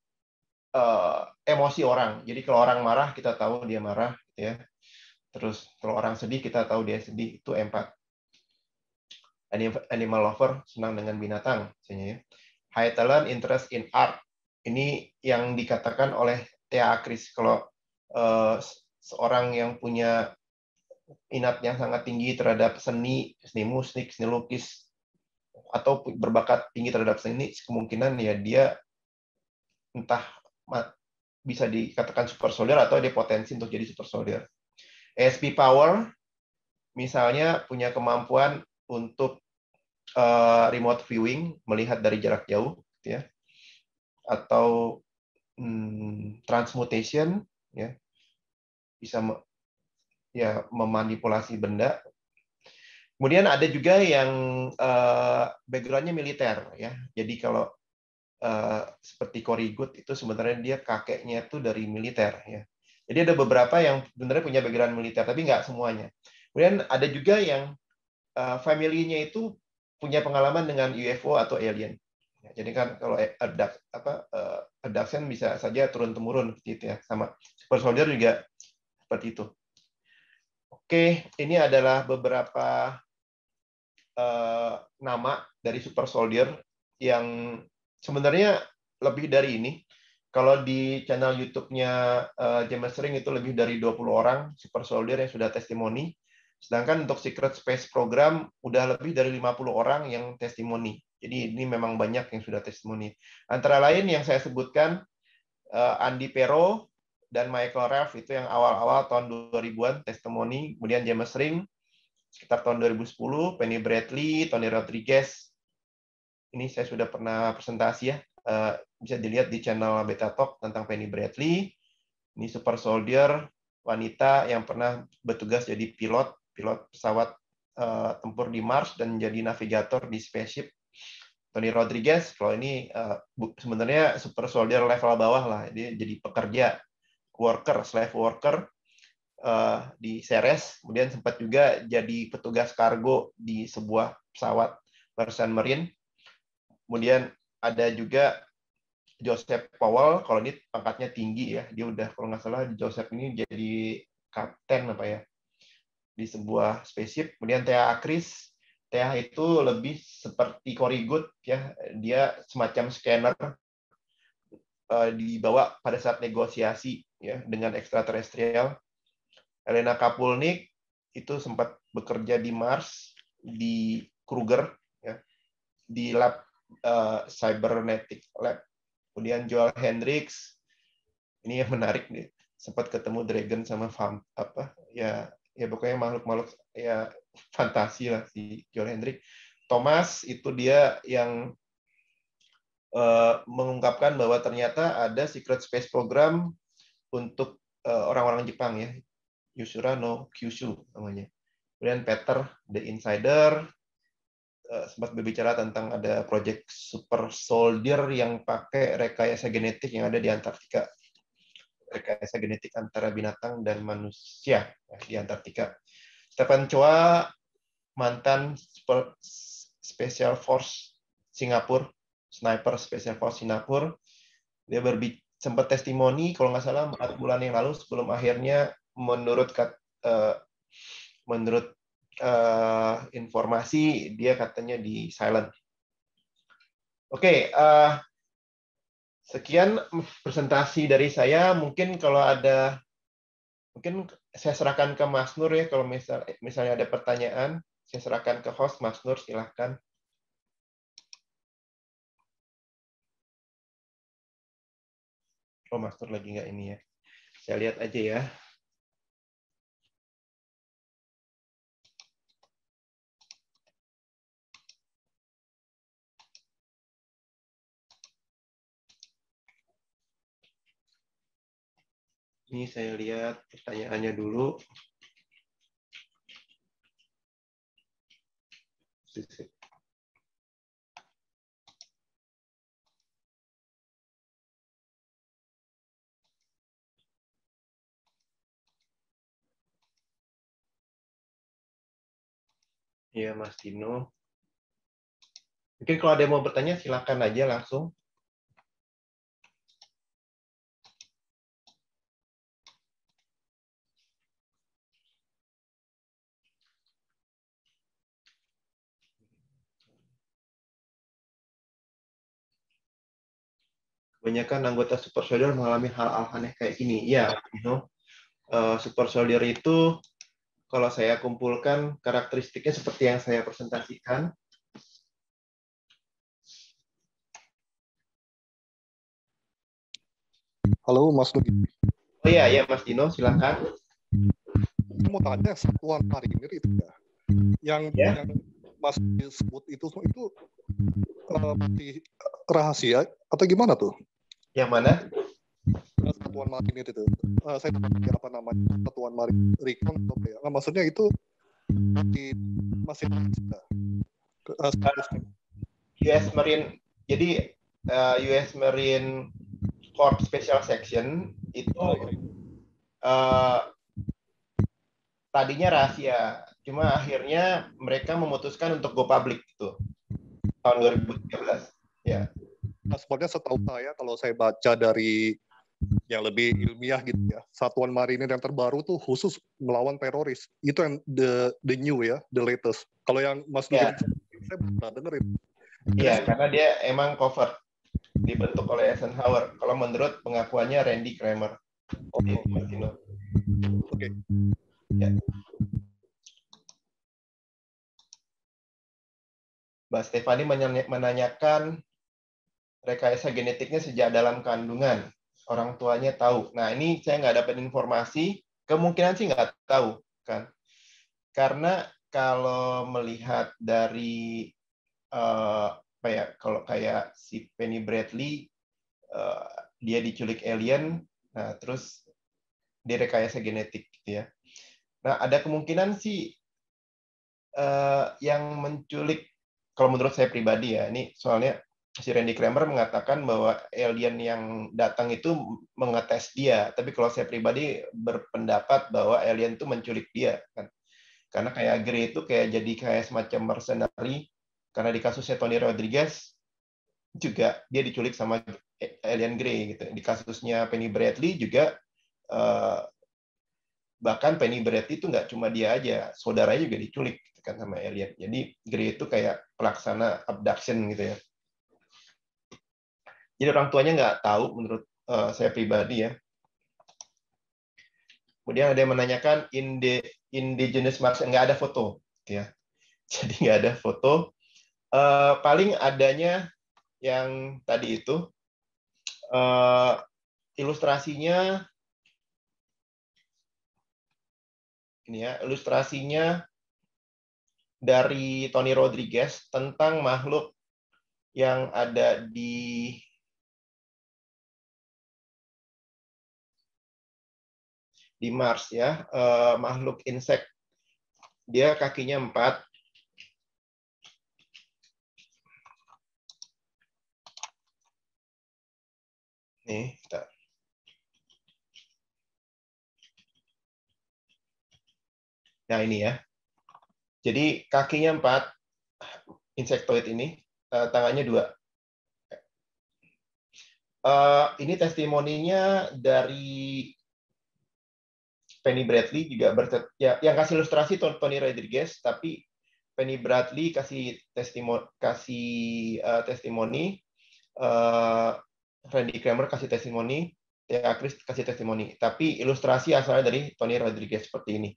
uh, emosi orang. Jadi kalau orang marah kita tahu dia marah, gitu ya. Terus kalau orang sedih kita tahu dia sedih. Itu empat. Animal lover senang dengan binatang, misalnya ya. High talent interest in art. Ini yang dikatakan oleh teakris ya, kalau uh, seorang yang punya minat yang sangat tinggi terhadap seni, seni musik, seni lukis, atau berbakat tinggi terhadap seni, kemungkinan ya dia entah bisa dikatakan super soldier atau dia potensi untuk jadi super soldier. ESP Power misalnya punya kemampuan untuk uh, remote viewing, melihat dari jarak jauh, ya, atau hmm, transmutation ya bisa me, ya memanipulasi benda kemudian ada juga yang uh, backgroundnya militer ya jadi kalau uh, seperti Korigut itu sebenarnya dia kakeknya itu dari militer ya jadi ada beberapa yang sebenarnya punya background militer tapi nggak semuanya kemudian ada juga yang uh, itu punya pengalaman dengan UFO atau alien Ya, jadi kan kalau eh, adak apa uh, bisa saja turun temurun gitu ya sama super soldier juga seperti itu. Oke, ini adalah beberapa uh, nama dari super soldier yang sebenarnya lebih dari ini. Kalau di channel YouTube-nya uh, James Ring itu lebih dari 20 orang super soldier yang sudah testimoni. Sedangkan untuk Secret Space Program udah lebih dari 50 orang yang testimoni. Jadi ini memang banyak yang sudah testimoni. Antara lain yang saya sebutkan eh, Andy Pero dan Michael Ralph itu yang awal-awal tahun 2000-an testimoni, kemudian James Ring sekitar tahun 2010, Penny Bradley, Tony Rodriguez. Ini saya sudah pernah presentasi ya, eh, bisa dilihat di channel Beta Talk tentang Penny Bradley. Ini super soldier wanita yang pernah bertugas jadi pilot, pilot pesawat eh, tempur di Mars dan jadi navigator di spaceship Tony Rodriguez kalau ini uh, sebenarnya super soldier level bawah lah dia jadi pekerja worker slave worker uh, di Ceres kemudian sempat juga jadi petugas kargo di sebuah pesawat Persian Marine kemudian ada juga Joseph Powell kalau ini pangkatnya tinggi ya dia udah kalau nggak salah Joseph ini jadi kapten apa ya di sebuah spaceship kemudian Thea Akris Teh itu lebih seperti korigut ya, dia semacam scanner uh, dibawa pada saat negosiasi ya dengan ekstraterestrial. Elena Kapulnik itu sempat bekerja di Mars di Kruger ya, di lab uh, cybernetic lab. Kemudian Joel Hendricks ini yang menarik nih sempat ketemu dragon sama farm apa ya ya pokoknya makhluk-makhluk ya fantasi lah si John Hendrik. Thomas itu dia yang uh, mengungkapkan bahwa ternyata ada secret space program untuk orang eh, orang-orang Jepang ya. Yusura no Kyushu namanya. Kemudian Peter the Insider eh, sempat berbicara tentang ada project super soldier yang pakai rekayasa genetik yang ada di Antartika. Rekayasa genetik antara binatang dan manusia ya, di Antartika. Stephen Chua mantan Special Force Singapura, sniper Special Force Singapura. Dia berbi sempat testimoni kalau nggak salah empat bulan yang lalu sebelum akhirnya menurut kat, uh, menurut uh, informasi dia katanya di silent. Oke, okay, uh, eh, sekian presentasi dari saya. Mungkin kalau ada mungkin saya serahkan ke Mas Nur ya kalau misal, eh, misalnya ada pertanyaan, saya serahkan ke host Mas Nur silahkan. Oh Mas Nur lagi nggak ini ya? Saya lihat aja ya. Ini saya lihat pertanyaannya dulu. Iya, Mas Dino. Mungkin kalau ada yang mau bertanya, silakan aja langsung. kebanyakan anggota super soldier mengalami hal-hal aneh kayak gini. Ya, you know, uh, super soldier itu kalau saya kumpulkan karakteristiknya seperti yang saya presentasikan. Halo, Mas Nugi. Oh iya, ya Mas Dino, silakan. Mau tanya satuan marinir itu ya, yang, ya. yang Mas sebut itu itu uh, rahasia atau gimana tuh? Yang mana? Satuan Marinir itu. Uh, saya tidak apa namanya Satuan Marinir Recon atau ya. Nah, maksudnya itu di masih ada Uh, eh, ah, US Marine. Jadi uh, eh, US Marine Corps Special Section itu uh, tadinya rahasia, cuma akhirnya mereka memutuskan untuk go public itu tahun 2013. Ya paspornya setahu saya kalau saya baca dari yang lebih ilmiah gitu ya. Satuan marinir yang terbaru tuh khusus melawan teroris. Itu yang the the new ya, the latest. Kalau yang Mas yeah. Iya. saya pernah dengerin. Iya, yeah, karena dia emang cover dibentuk oleh Eisenhower. Kalau menurut pengakuannya Randy Kramer. Oh, iya, Oke Mas di Oke. Okay. Ya. Yeah. Mbak Stefani menanyakan rekayasa genetiknya sejak dalam kandungan. Orang tuanya tahu. Nah, ini saya nggak dapat informasi. Kemungkinan sih nggak tahu, kan? Karena kalau melihat dari uh, apa ya, kalau kayak si Penny Bradley, uh, dia diculik alien, nah terus direkayasa genetik, gitu ya. Nah, ada kemungkinan sih uh, yang menculik, kalau menurut saya pribadi ya, ini soalnya si Randy Kramer mengatakan bahwa alien yang datang itu mengetes dia. Tapi kalau saya pribadi berpendapat bahwa alien itu menculik dia kan. Karena kayak Grey itu kayak jadi kayak semacam mercenary karena di kasusnya Tony Rodriguez juga dia diculik sama alien Grey gitu. Di kasusnya Penny Bradley juga eh, bahkan Penny Bradley itu nggak cuma dia aja, saudaranya juga diculik gitu kan sama alien. Jadi Grey itu kayak pelaksana abduction gitu ya jadi orang tuanya nggak tahu menurut uh, saya pribadi ya. Kemudian ada yang menanyakan indi, indigenous Mars nggak ada foto, gitu ya. Jadi nggak ada foto. Uh, paling adanya yang tadi itu uh, ilustrasinya ini ya ilustrasinya dari Tony Rodriguez tentang makhluk yang ada di di Mars ya uh, makhluk insek dia kakinya empat nih kita Nah ini ya. Jadi kakinya empat, insektoid ini, uh, tangannya dua. Uh, ini testimoninya dari Penny Bradley juga bertet ya yang kasih ilustrasi Tony Rodriguez tapi Penny Bradley kasih eh, testimoni kasih eh, uh, testimoni uh, Randy Kramer kasih testimoni ya Chris kasih testimoni tapi ilustrasi asalnya dari Tony Rodriguez seperti ini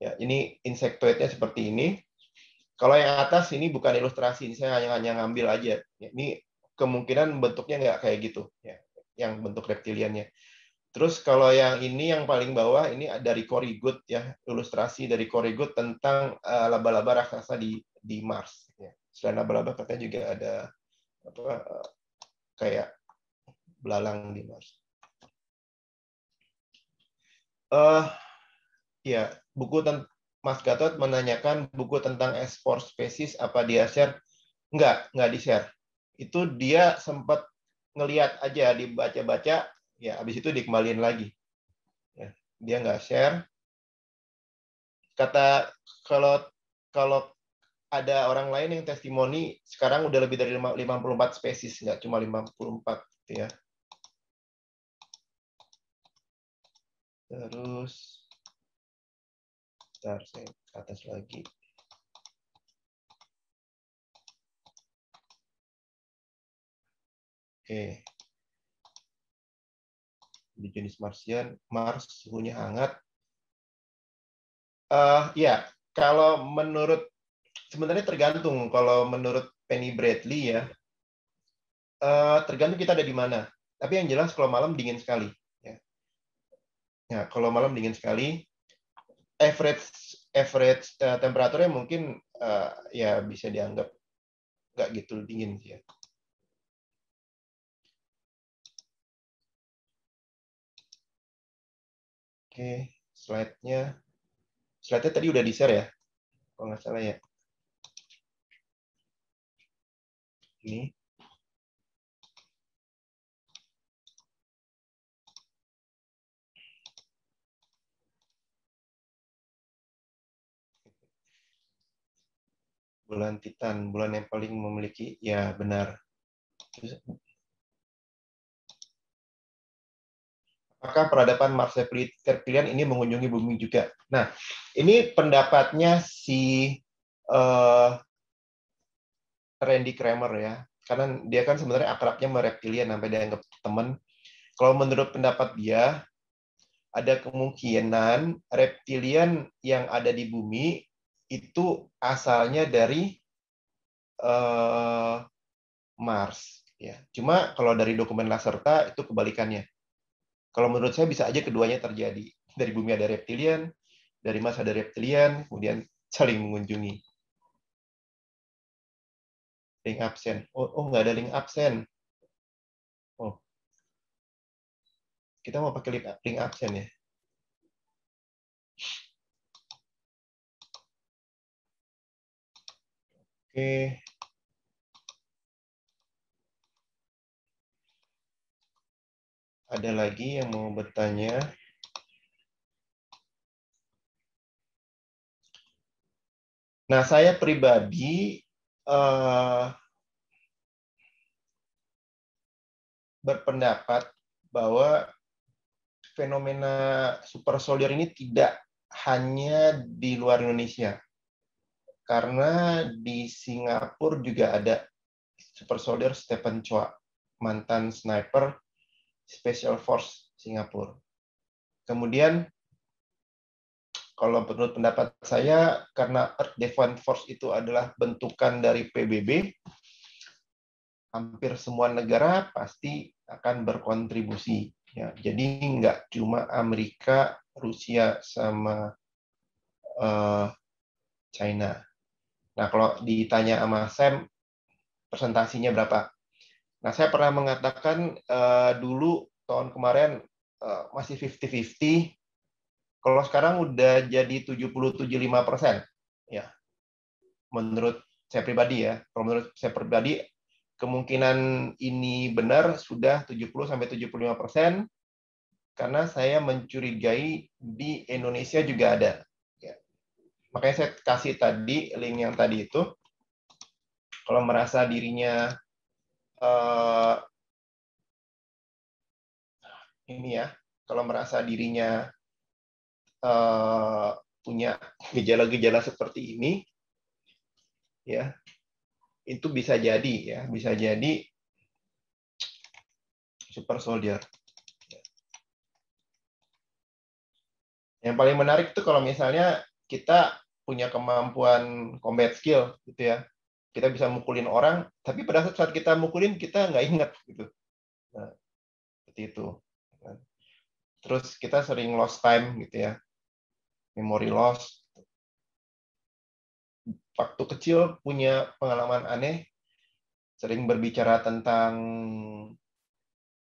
ya ini insectoidnya seperti ini kalau yang atas ini bukan ilustrasi ini saya hanya hanya ngambil aja ya, ini kemungkinan bentuknya nggak kayak gitu ya yang bentuk reptiliannya Terus kalau yang ini yang paling bawah ini dari Cory Good ya, ilustrasi dari Cory Good tentang eh, laba-laba raksasa di di Mars. Ya. Selain laba-laba katanya juga ada apa eh, kayak belalang di Mars. Uh, ya buku tentang Mas Gatot menanyakan buku tentang ekspor spesies apa dia share? Enggak, enggak di share. Itu dia sempat ngelihat aja dibaca-baca ya habis itu dikembaliin lagi ya, dia nggak share kata kalau kalau ada orang lain yang testimoni sekarang udah lebih dari 54 spesies nggak cuma 54 gitu ya terus ntar saya ke atas lagi oke di jenis Marsian, Mars suhunya hangat. Uh, ya, kalau menurut sebenarnya tergantung kalau menurut Penny Bradley ya, uh, tergantung kita ada di mana. Tapi yang jelas kalau malam dingin sekali. Ya, ya kalau malam dingin sekali, average average uh, temperaturnya mungkin uh, ya bisa dianggap nggak gitu dingin sih ya Oke, slide-nya. Slide-nya tadi udah di-share ya? Kalau nggak salah ya. Ini. Bulan Titan, bulan yang paling memiliki, ya benar. apakah peradaban Marcel Terpilihan ini mengunjungi bumi juga. Nah, ini pendapatnya si uh, Randy Kramer ya, karena dia kan sebenarnya akrabnya mereptilian sampai dia anggap teman. Kalau menurut pendapat dia, ada kemungkinan reptilian yang ada di bumi itu asalnya dari uh, Mars. Ya, cuma kalau dari dokumen Laserta itu kebalikannya kalau menurut saya bisa aja keduanya terjadi. Dari bumi ada reptilian, dari masa ada reptilian, kemudian saling mengunjungi. Link absen. Oh, oh nggak ada link absen. Oh. Kita mau pakai link, link absen ya. Oke. Okay. Ada lagi yang mau bertanya? Nah, saya pribadi uh, berpendapat bahwa fenomena super soldier ini tidak hanya di luar Indonesia. Karena di Singapura juga ada super soldier Stephen Chua, mantan sniper Special Force Singapura. Kemudian kalau menurut pendapat saya karena Earth Defense Force itu adalah bentukan dari PBB hampir semua negara pasti akan berkontribusi ya jadi nggak cuma Amerika Rusia sama uh, China nah kalau ditanya sama Sam presentasinya berapa Nah, saya pernah mengatakan uh, dulu tahun kemarin uh, masih 50-50. Kalau sekarang udah jadi 70-75 persen. Ya. Menurut saya pribadi ya, kalau menurut saya pribadi, kemungkinan ini benar sudah 70-75 persen karena saya mencurigai di Indonesia juga ada. Ya. Makanya saya kasih tadi link yang tadi itu. Kalau merasa dirinya uh, ini ya, kalau merasa dirinya uh, punya gejala-gejala seperti ini, ya itu bisa jadi ya, bisa jadi super soldier. Yang paling menarik itu kalau misalnya kita punya kemampuan combat skill gitu ya kita bisa mukulin orang, tapi pada saat, saat kita mukulin kita nggak ingat gitu. Nah, seperti itu. Kan. Terus kita sering lost time gitu ya, memory loss. Waktu kecil punya pengalaman aneh, sering berbicara tentang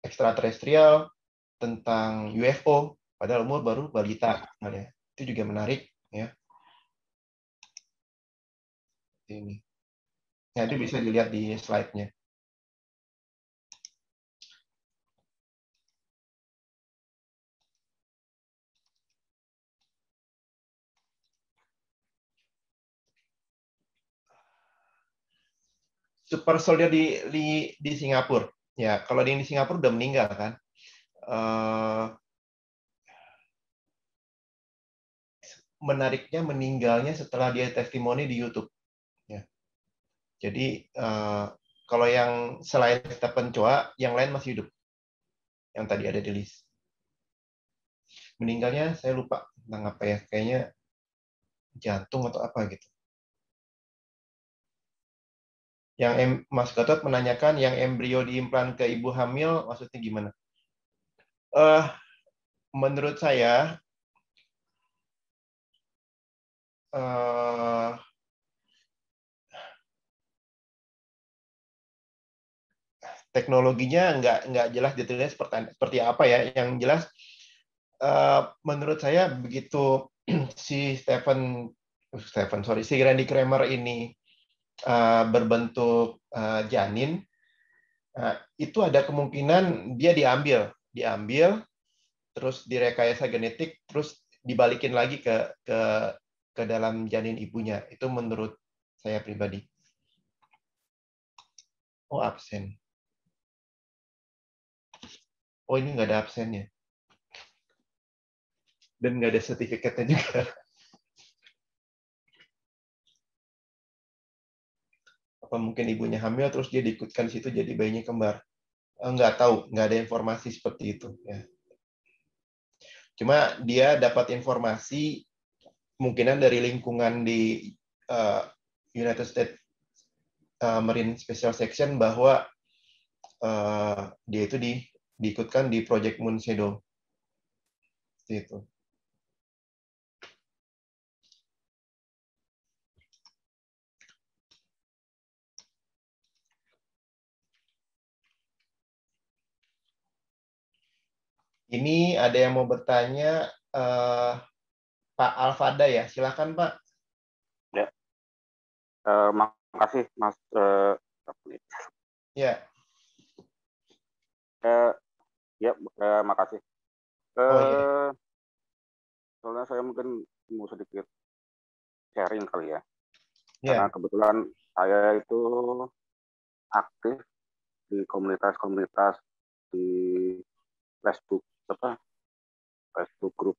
ekstraterestrial, tentang UFO, padahal umur baru balita. Itu juga menarik ya. Ini Ya, itu bisa dilihat di slide-nya. super soldier di di, di Singapura. Ya, kalau dia di Singapura udah meninggal kan. Eh, menariknya meninggalnya setelah dia testimoni di YouTube. Jadi uh, kalau yang selain kita pencoa, yang lain masih hidup. Yang tadi ada di list. Meninggalnya saya lupa tentang apa ya. Kayaknya jantung atau apa gitu. Yang em, Mas Gatot menanyakan yang embrio diimplan ke ibu hamil maksudnya gimana? Uh, menurut saya uh, teknologinya nggak nggak jelas detailnya seperti seperti apa ya yang jelas uh, menurut saya begitu si Stephen Stephen sorry si Randy Kramer ini uh, berbentuk uh, janin uh, itu ada kemungkinan dia diambil diambil terus direkayasa genetik terus dibalikin lagi ke ke ke dalam janin ibunya itu menurut saya pribadi oh absen oh ini nggak ada absennya dan nggak ada sertifikatnya juga. Apa mungkin ibunya hamil terus dia diikutkan di situ jadi bayinya kembar? Eh, nggak tahu, nggak ada informasi seperti itu. Ya. Cuma dia dapat informasi kemungkinan dari lingkungan di uh, United States uh, Marine Special Section bahwa uh, dia itu di diikutkan di Project Moon Shadow. Seperti itu. Ini ada yang mau bertanya uh, Pak Alfada ya, silakan Pak. Ya, Uh, makasih Mas. Uh, ya. Uh, Ya, eh, makasih. Oh, iya. Eh, iya. Soalnya saya mungkin mau sedikit sharing kali ya. Yeah. Karena kebetulan saya itu aktif di komunitas-komunitas di Facebook apa Facebook grup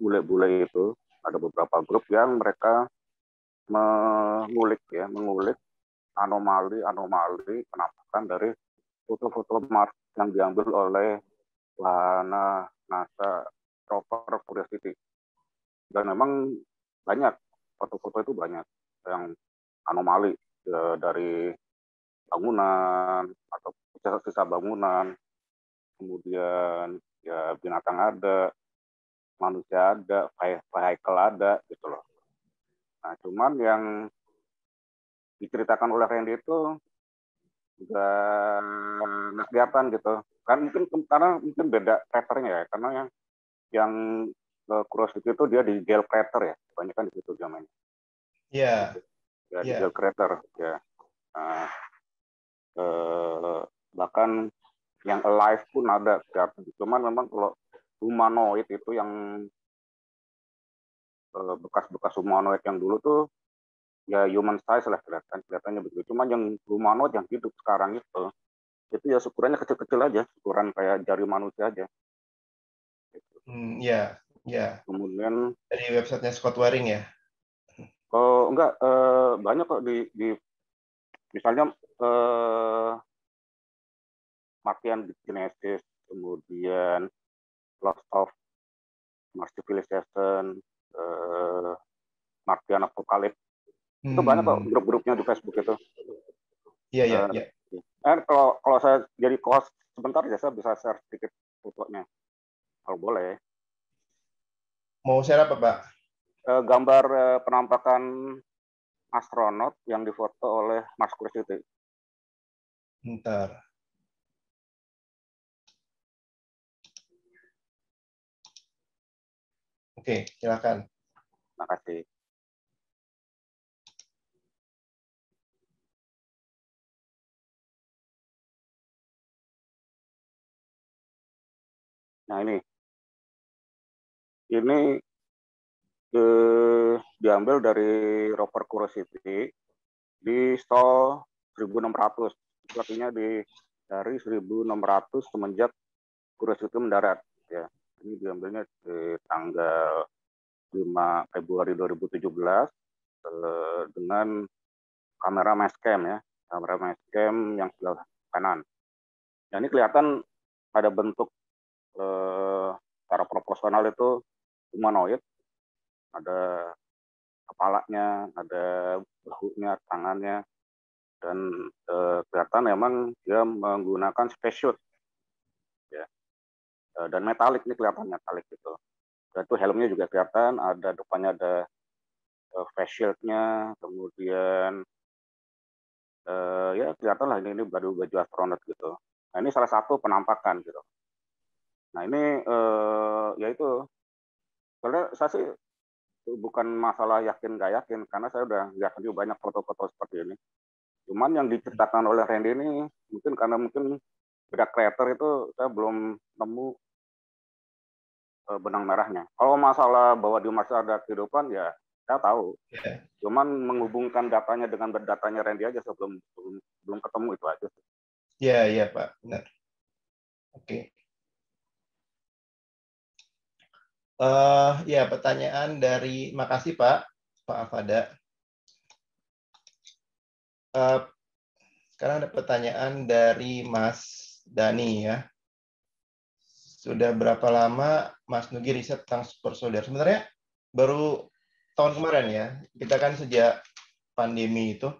bule-bule itu ada beberapa grup yang mereka mengulik ya mengulik anomali-anomali penampakan dari foto-foto mark yang diambil oleh lahana NASA, Rover, Curiosity. Dan memang banyak foto-foto itu banyak yang anomali ya, dari bangunan atau sisa sisa bangunan, kemudian ya binatang ada, manusia ada, vehicle ada gitu loh. Nah, cuman yang diceritakan oleh Randy itu juga kelihatan gitu kan mungkin karena mungkin beda kreatornya ya karena yang yang uh, itu dia di gel creator ya banyak kan di situ dia main iya ya di iya. gel creator ya nah, eh, bahkan yang alive pun ada cuman memang kalau humanoid itu yang e, bekas-bekas humanoid yang dulu tuh ya human size lah kelihatan kelihatannya begitu cuman yang humanoid yang hidup sekarang itu itu ya ukurannya kecil-kecil aja ukuran kayak jari manusia aja gitu. hmm, ya ya kemudian dari websitenya Scott Waring ya kalau enggak eh, banyak kok di, di misalnya eh, makian Genesis kemudian Lost of Mars Civilization eh, Martian Apocalypse hmm. itu banyak kok hmm. grup-grupnya di Facebook itu Iya, iya, eh, iya. Kan kalau kalau saya jadi cost sebentar ya saya bisa share sedikit fotonya. Kalau boleh. Mau share apa, Pak? Eh, gambar eh, penampakan astronot yang difoto oleh Mas itu. Bentar. Oke, silakan. Terima kasih. Nah ini, ini eh, diambil dari rover Curiosity di stall 1600. artinya di dari 1600 semenjak Curiosity mendarat. Ya, ini diambilnya di tanggal 5 Februari 2017 eh, dengan kamera mashcam ya, kamera mashcam yang sebelah kanan. Nah, ini kelihatan ada bentuk eh, secara proporsional itu humanoid ada kepalanya ada bahunya tangannya dan eh, kelihatan memang dia menggunakan special, ya eh, dan metalik ini kelihatan metalik gitu dan itu helmnya juga kelihatan ada depannya ada eh, face shieldnya kemudian eh, ya kelihatan lah ini, ini baru baju astronot gitu nah ini salah satu penampakan gitu Nah ini eh, ya itu karena saya sih bukan masalah yakin nggak yakin karena saya udah lihat juga banyak foto-foto seperti ini. Cuman yang diceritakan oleh Randy ini mungkin karena mungkin beda kreator itu saya belum nemu eh, benang merahnya. Kalau masalah bahwa di masa ada kehidupan ya saya tahu. Yeah. Cuman menghubungkan datanya dengan berdatanya Randy aja sebelum belum, belum ketemu itu aja. Iya yeah, iya yeah, Pak benar. Oke. Okay. Uh, ya, pertanyaan dari makasih Pak Pak Afada. Uh, sekarang ada pertanyaan dari Mas Dani ya. Sudah berapa lama Mas Nugi riset tentang super soldier? Sebenarnya baru tahun kemarin ya. Kita kan sejak pandemi itu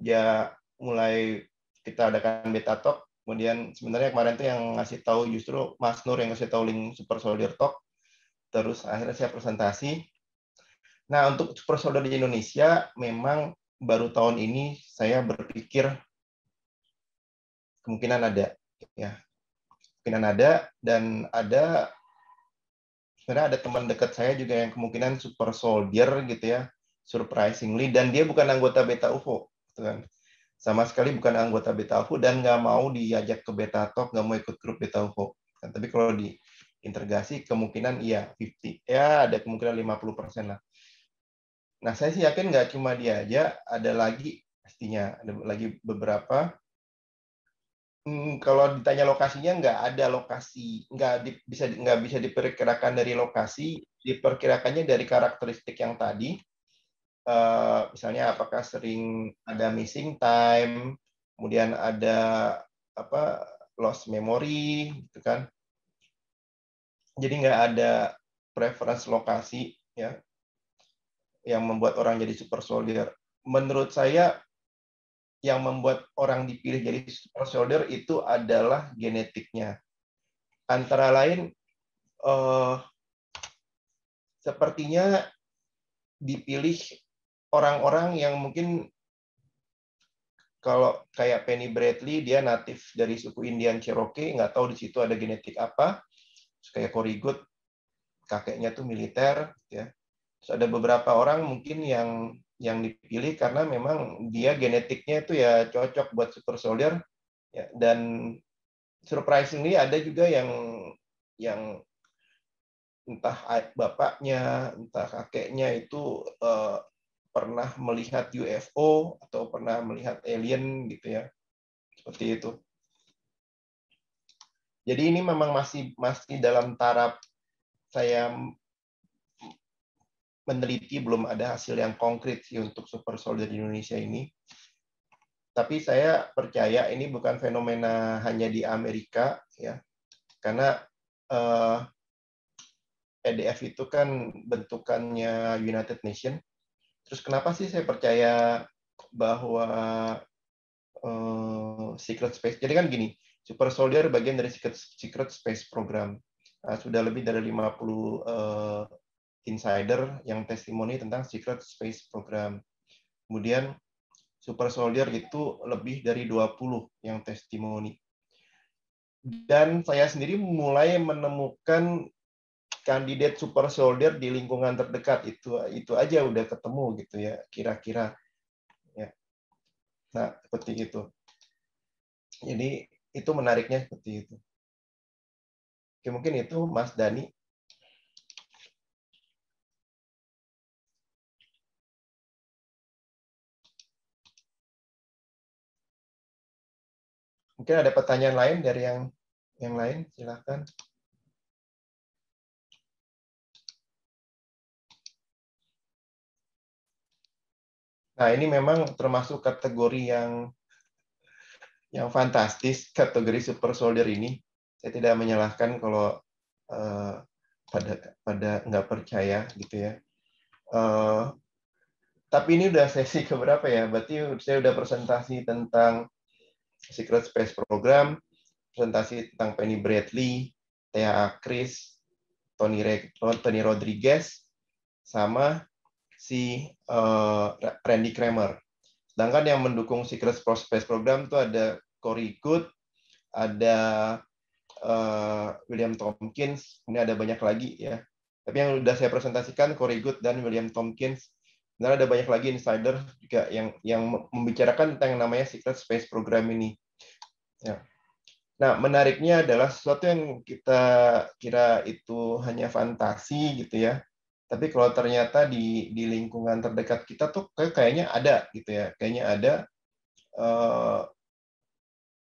ya mulai kita adakan beta talk. Kemudian sebenarnya kemarin itu yang ngasih tahu justru Mas Nur yang ngasih tahu link Super Soldier Talk terus akhirnya saya presentasi. Nah, untuk super soldier di Indonesia memang baru tahun ini saya berpikir kemungkinan ada ya. Kemungkinan ada dan ada sebenarnya ada teman dekat saya juga yang kemungkinan super soldier gitu ya, surprisingly dan dia bukan anggota Beta UFO gitu kan. Sama sekali bukan anggota Beta UFO dan nggak mau diajak ke Beta Talk, nggak mau ikut grup Beta UFO. Tapi kalau di integrasi kemungkinan iya 50 ya ada kemungkinan 50 persen lah nah saya sih yakin nggak cuma dia aja ada lagi pastinya ada lagi beberapa hmm, kalau ditanya lokasinya nggak ada lokasi nggak di, bisa nggak bisa diperkirakan dari lokasi diperkirakannya dari karakteristik yang tadi uh, misalnya apakah sering ada missing time kemudian ada apa lost memory gitu kan jadi nggak ada preference lokasi ya yang membuat orang jadi super soldier. Menurut saya yang membuat orang dipilih jadi super soldier itu adalah genetiknya. Antara lain eh, sepertinya dipilih orang-orang yang mungkin kalau kayak Penny Bradley dia natif dari suku Indian Cherokee nggak tahu di situ ada genetik apa kayak Korigut, kakeknya tuh militer ya Terus ada beberapa orang mungkin yang yang dipilih karena memang dia genetiknya itu ya cocok buat super soldier ya dan surprisingly ada juga yang yang entah bapaknya entah kakeknya itu eh, pernah melihat UFO atau pernah melihat alien gitu ya seperti itu jadi ini memang masih masih dalam taraf saya meneliti belum ada hasil yang konkret sih untuk super soldier di Indonesia ini. Tapi saya percaya ini bukan fenomena hanya di Amerika ya. Karena eh, EDF itu kan bentukannya United Nation. Terus kenapa sih saya percaya bahwa eh, secret space? Jadi kan gini, Super Soldier bagian dari Secret, Secret Space Program. Uh, sudah lebih dari 50 uh, eh, insider yang testimoni tentang Secret Space Program. Kemudian Super Soldier itu lebih dari 20 yang testimoni. Dan saya sendiri mulai menemukan kandidat super soldier di lingkungan terdekat itu itu aja udah ketemu gitu ya kira-kira ya nah seperti itu jadi itu menariknya seperti itu. Oke, mungkin itu Mas Dani. Mungkin ada pertanyaan lain dari yang yang lain, silakan. Nah, ini memang termasuk kategori yang yang fantastis kategori super soldier ini. Saya tidak menyalahkan kalau uh, pada pada nggak percaya gitu ya. Uh, tapi ini udah sesi keberapa ya? Berarti saya udah presentasi tentang Secret Space Program, presentasi tentang Penny Bradley, Thea Akris, Tony, Tony Rodriguez, sama si uh, Randy Kramer. Sedangkan yang mendukung Secret Space Program itu ada Corey Good, ada uh, William Tompkins, ini ada banyak lagi ya. Tapi yang sudah saya presentasikan Corey Good dan William Tompkins. Sebenarnya ada banyak lagi insider juga yang yang membicarakan tentang namanya Secret Space Program ini. Ya. Nah, menariknya adalah sesuatu yang kita kira itu hanya fantasi gitu ya tapi kalau ternyata di di lingkungan terdekat kita tuh kayak kayaknya ada gitu ya kayaknya ada uh,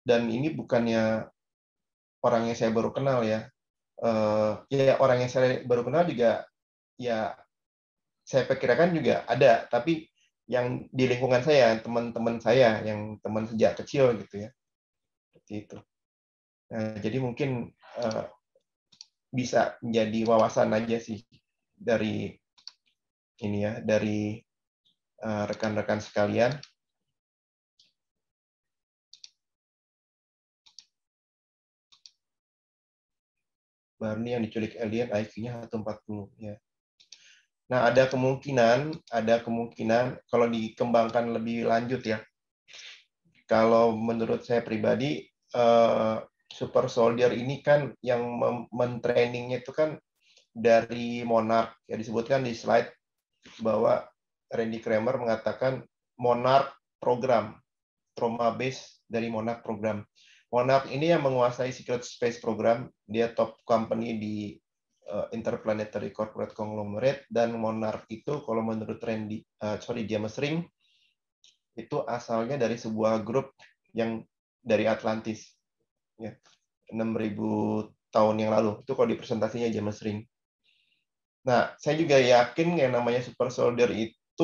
dan ini bukannya orang yang saya baru kenal ya uh, ya orang yang saya baru kenal juga ya saya perkirakan juga ada tapi yang di lingkungan saya teman-teman saya yang teman sejak kecil gitu ya seperti itu nah jadi mungkin uh, bisa menjadi wawasan aja sih dari ini ya dari eh, rekan-rekan uh, sekalian. Barney yang diculik alien IQ-nya 140 ya. Nah, ada kemungkinan, ada kemungkinan kalau dikembangkan lebih lanjut ya. Kalau menurut saya pribadi uh, super soldier ini kan yang mentrainingnya itu kan dari Monarch yang disebutkan di slide bahwa Randy Kramer mengatakan Monarch program trauma base dari Monarch program. Monarch ini yang menguasai Secret Space program, dia top company di uh, Interplanetary Corporate Conglomerate dan Monarch itu kalau menurut Randy uh, sorry James Ring itu asalnya dari sebuah grup yang dari Atlantis ya 6000 tahun yang lalu itu kalau di presentasinya James Ring Nah, saya juga yakin yang namanya super soldier itu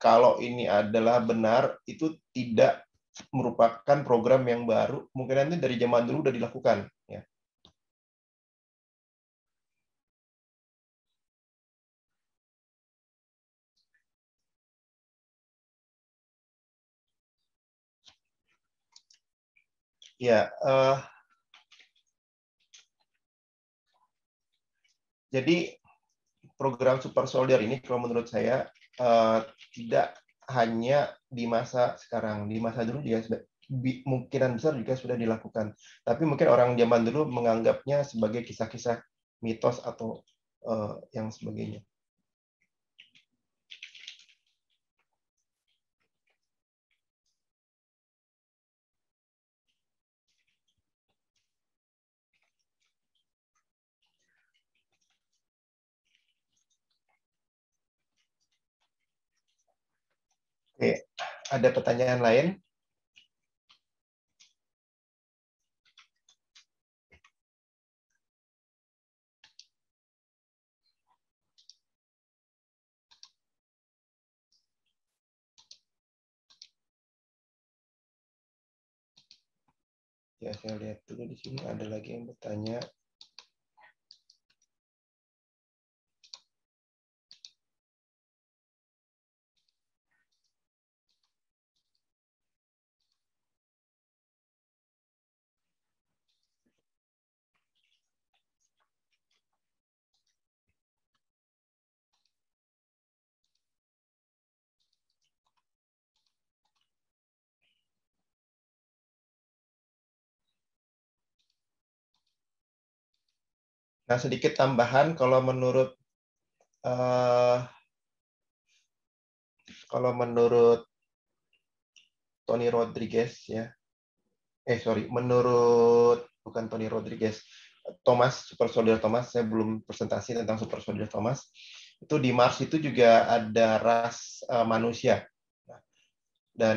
kalau ini adalah benar itu tidak merupakan program yang baru, mungkin nanti dari zaman dulu sudah dilakukan ya. Ya, uh, jadi program Super Soldier ini kalau menurut saya uh, tidak hanya di masa sekarang, di masa dulu juga sudah kemungkinan besar juga sudah dilakukan. Tapi mungkin orang zaman dulu menganggapnya sebagai kisah-kisah mitos atau uh, yang sebagainya. Oke, ada pertanyaan lain? Ya, saya lihat dulu di sini ada lagi yang bertanya. Nah, sedikit tambahan kalau menurut uh, kalau menurut Tony Rodriguez ya. Eh sorry, menurut bukan Tony Rodriguez, Thomas Super Soldier Thomas saya belum presentasi tentang Super Soldier Thomas. Itu di Mars itu juga ada ras uh, manusia. Nah, dan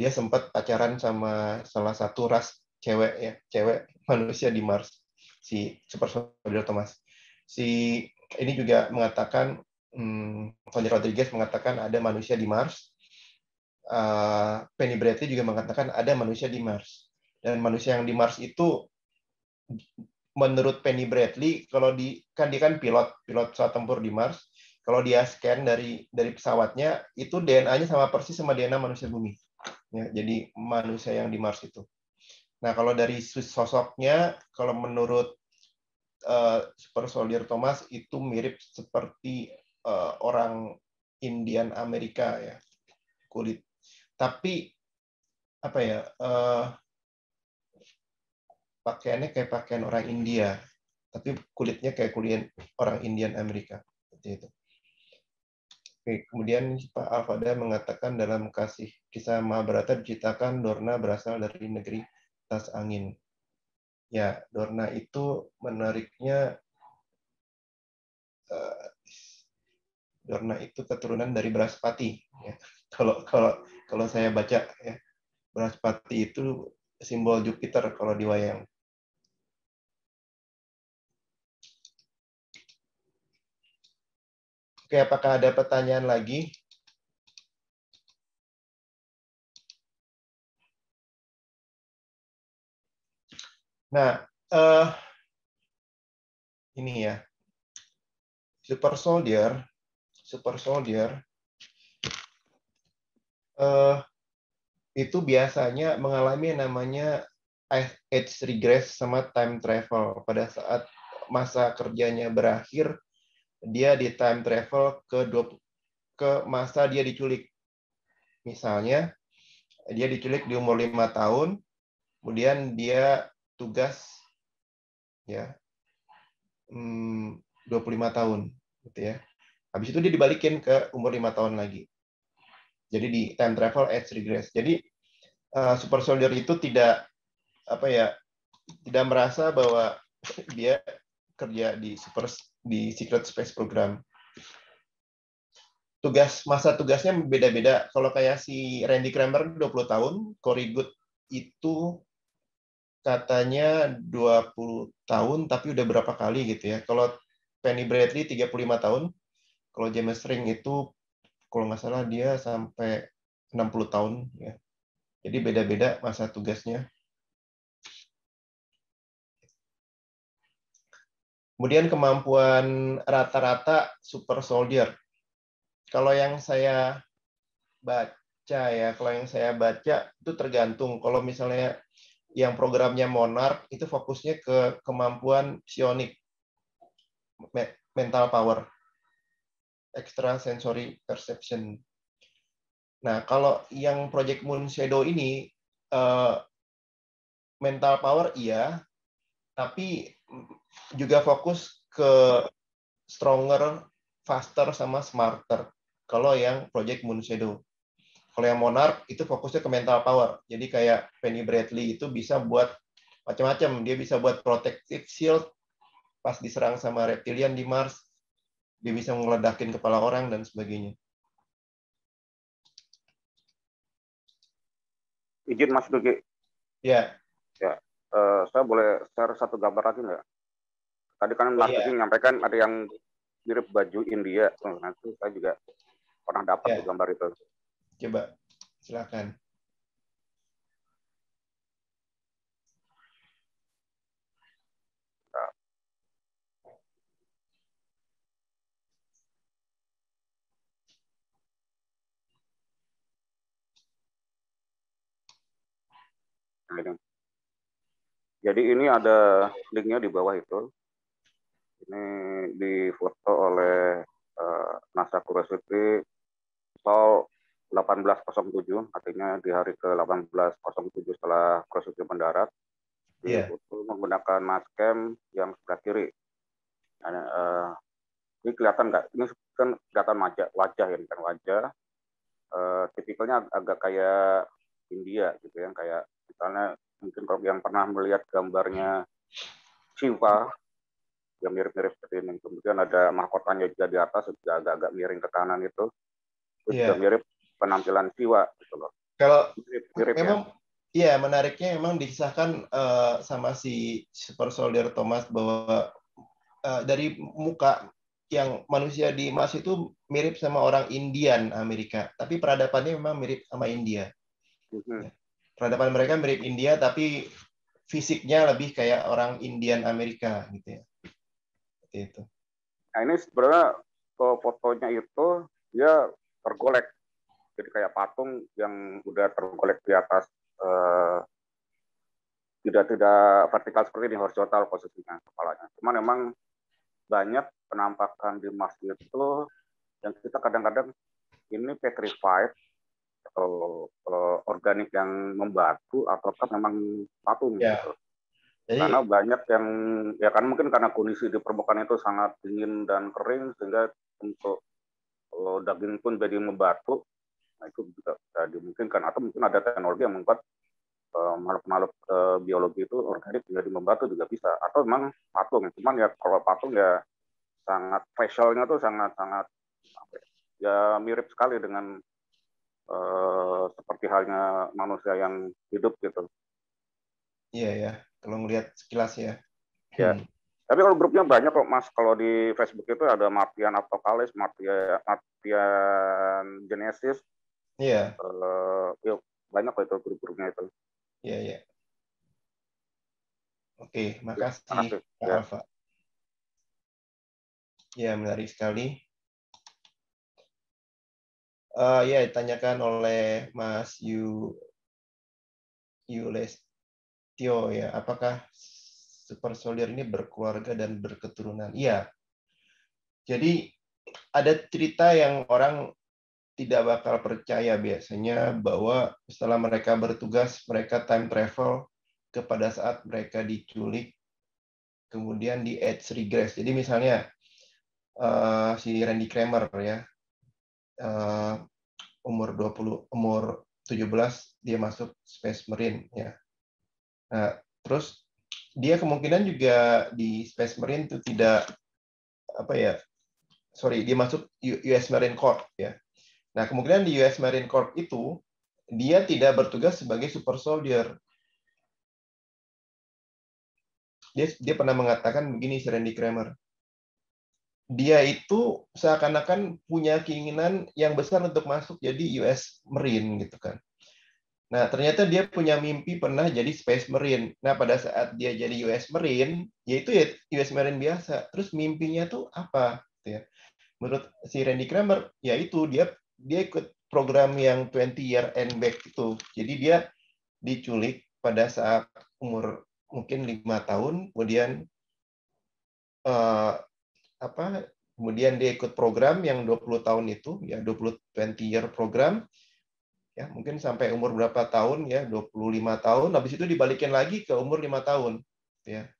dia sempat pacaran sama salah satu ras cewek ya, cewek manusia di Mars si super soldier Thomas. Si ini juga mengatakan hmm, Tony Rodriguez mengatakan ada manusia di Mars. Uh, Penny Bradley juga mengatakan ada manusia di Mars. Dan manusia yang di Mars itu menurut Penny Bradley kalau di kan dia kan pilot pilot pesawat tempur di Mars. Kalau dia scan dari dari pesawatnya itu DNA-nya sama persis sama DNA manusia bumi. Ya, jadi manusia yang di Mars itu. Nah, kalau dari sosoknya, kalau menurut uh, Super Soldier Thomas itu mirip seperti uh, orang Indian Amerika ya kulit. Tapi apa ya uh, pakaiannya kayak pakaian orang India, tapi kulitnya kayak kulit orang Indian Amerika seperti itu. Oke, kemudian Pak Alfada mengatakan dalam kasih kisah Mahabharata diciptakan Dorna berasal dari negeri tas angin. Ya, Dorna itu menariknya eh, Dorna itu keturunan dari Braspati. Ya. Kalau kalau kalau saya baca ya, Braspati itu simbol Jupiter kalau di wayang. Oke, apakah ada pertanyaan lagi? Nah, uh, ini ya. Super soldier, super soldier uh, itu biasanya mengalami namanya age regress sama time travel. Pada saat masa kerjanya berakhir, dia di time travel ke 20, ke masa dia diculik. Misalnya, dia diculik di umur lima tahun, kemudian dia tugas ya 25 hmm, tahun gitu ya. Habis itu dia dibalikin ke umur 5 tahun lagi. Jadi di time travel age regress. Jadi uh, super soldier itu tidak apa ya tidak merasa bahwa dia kerja di super di secret space program. Tugas masa tugasnya beda-beda. Kalau kayak si Randy Kramer 20 tahun, Cory Good itu katanya 20 tahun tapi udah berapa kali gitu ya. Kalau Penny Bradley 35 tahun, kalau James Ring itu kalau nggak salah dia sampai 60 tahun ya. Jadi beda-beda masa tugasnya. Kemudian kemampuan rata-rata super soldier. Kalau yang saya baca ya, kalau yang saya baca itu tergantung. Kalau misalnya yang programnya Monarch itu fokusnya ke kemampuan psionik mental power extra sensory perception. Nah, kalau yang Project Moon Shadow ini eh, mental power iya, tapi juga fokus ke stronger, faster sama smarter. Kalau yang Project Moon Shadow. Kalau yang Monarch itu fokusnya ke mental power. Jadi kayak Penny Bradley itu bisa buat macam-macam. Dia bisa buat protective shield pas diserang sama reptilian di Mars. Dia bisa meledakin kepala orang dan sebagainya. Izin Mas Dugi. Ya. Ya. Uh, saya boleh share satu gambar lagi nggak? Tadi kan Mas Dugi ya. ada yang mirip baju India. Nanti saya juga pernah dapat yeah. gambar itu. Coba, silakan. Jadi ini ada linknya di bawah itu. Ini difoto oleh eh, NASA Curiosity Sol 1807 artinya di hari ke 1807 setelah prosesi mendarat yeah. itu menggunakan maskem yang sebelah kiri. Nah, uh, ini kelihatan nggak? Ini kan kelihatan wajah, wajah ya, kan wajah. Uh, tipikalnya agak kayak India gitu ya, kayak misalnya mungkin kalau yang pernah melihat gambarnya Shiva yang mirip-mirip seperti ini. Kemudian ada mahkotanya juga di atas, juga agak-agak miring ke kanan itu. Terus yeah. mirip penampilan Siwa gitu loh. Kalau mirip, ya. memang ya. Iya, menariknya memang disahkan uh, sama si Super Soldier Thomas bahwa uh, dari muka yang manusia di emas itu mirip sama orang Indian Amerika, tapi peradabannya memang mirip sama India. Mm-hmm. Ya, peradaban mereka mirip India, tapi fisiknya lebih kayak orang Indian Amerika gitu ya. Seperti itu. Nah, ini sebenarnya fotonya itu dia tergolek jadi kayak patung yang udah terkolek di atas eh, tidak tidak vertikal seperti ini horizontal posisinya kepalanya. cuma memang banyak penampakan di masjid itu yang kita kadang-kadang ini petrified atau, eh, organik yang membatu atau kan memang patung yeah. gitu. Jadi, karena banyak yang ya kan mungkin karena kondisi di permukaan itu sangat dingin dan kering sehingga untuk eh, daging pun jadi membatu Nah itu juga bisa dimungkinkan atau mungkin ada teknologi yang membuat eh, makhluk-makhluk uh, uh, biologi itu organik menjadi membatu juga bisa atau memang patung cuman ya kalau patung ya sangat facialnya tuh sangat sangat ya, ya mirip sekali dengan uh, seperti halnya manusia yang hidup gitu iya ya kalau ngelihat sekilas ya ya hmm. tapi kalau grupnya banyak kok mas kalau di Facebook itu ada Martian Apokalis, Martian Martian Genesis Iya. Yeah. Uh, banyak kok itu grup-grupnya itu. Iya, yeah, iya. Yeah. Oke, okay, makasih Kak ya. Alfa. Ya, menarik sekali. Uh, ya, ditanyakan oleh Mas Yu Tio ya, apakah super soldier ini berkeluarga dan berketurunan? Iya. Jadi ada cerita yang orang tidak bakal percaya biasanya bahwa setelah mereka bertugas, mereka time travel kepada saat mereka diculik, kemudian di age regress. Jadi misalnya uh, si Randy Kramer ya, uh, umur 20, umur 17 dia masuk Space Marine ya. Nah, terus dia kemungkinan juga di Space Marine itu tidak apa ya, sorry dia masuk US Marine Corps ya Nah, kemungkinan di US Marine Corps itu dia tidak bertugas sebagai super soldier. Dia, dia pernah mengatakan begini, si Randy Kramer. Dia itu seakan-akan punya keinginan yang besar untuk masuk jadi US Marine gitu kan. Nah, ternyata dia punya mimpi pernah jadi Space Marine. Nah, pada saat dia jadi US Marine, yaitu ya US Marine biasa. Terus mimpinya tuh apa? Gitu ya. Menurut si Randy Kramer, yaitu dia dia ikut program yang 20 year and back itu. Jadi dia diculik pada saat umur mungkin lima tahun, kemudian uh, apa? Kemudian dia ikut program yang 20 tahun itu, ya 20 20 year program. Ya, mungkin sampai umur berapa tahun ya, 25 tahun, habis itu dibalikin lagi ke umur lima tahun, ya.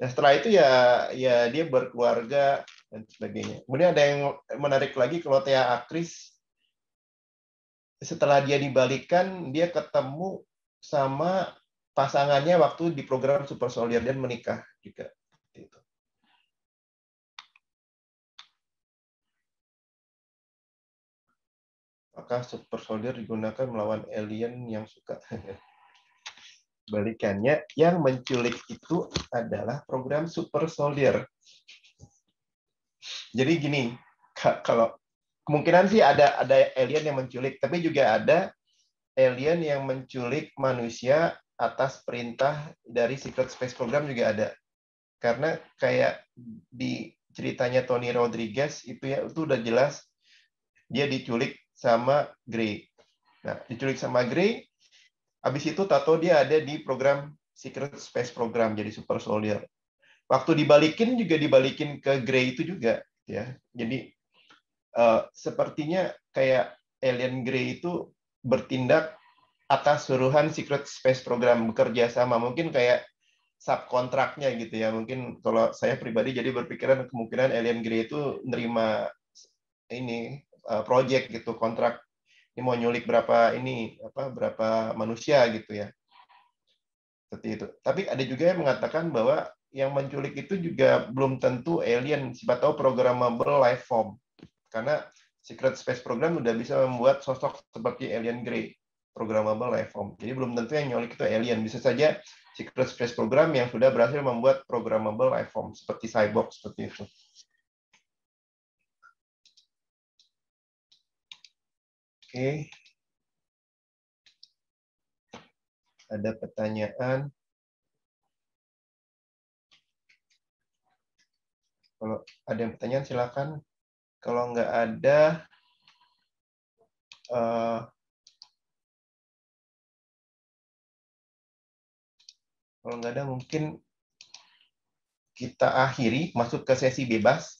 Nah, setelah itu ya ya dia berkeluarga dan sebagainya. Kemudian ada yang menarik lagi kalau Tia Akris setelah dia dibalikan dia ketemu sama pasangannya waktu di program Super Soldier dan menikah juga itu. Apakah Super Soldier digunakan melawan alien yang suka? Balikannya, yang menculik itu adalah program Super Soldier. Jadi gini, kalau kemungkinan sih ada ada alien yang menculik, tapi juga ada alien yang menculik manusia atas perintah dari Secret Space Program juga ada. Karena kayak di ceritanya Tony Rodriguez itu ya itu udah jelas dia diculik sama Grey. Nah, diculik sama Grey, habis itu tato dia ada di program Secret Space Program jadi super soldier. Waktu dibalikin juga dibalikin ke Grey itu juga gitu ya. Jadi uh, sepertinya kayak Alien Grey itu bertindak atas suruhan Secret Space Program bekerja sama mungkin kayak subkontraknya gitu ya mungkin kalau saya pribadi jadi berpikiran kemungkinan Alien Grey itu nerima ini uh, project gitu kontrak ini mau nyulik berapa ini apa berapa manusia gitu ya seperti itu tapi ada juga yang mengatakan bahwa yang menculik itu juga belum tentu alien siapa tahu programmable life form karena Secret Space Program sudah bisa membuat sosok seperti Alien Grey, programmable life form. Jadi belum tentu yang nyolik itu alien. Bisa saja Secret Space Program yang sudah berhasil membuat programmable life form seperti cyborg seperti itu. Oke. Ada pertanyaan? Kalau ada yang pertanyaan silakan kalau nggak ada uh, kalau nggak ada mungkin kita akhiri masuk ke sesi bebas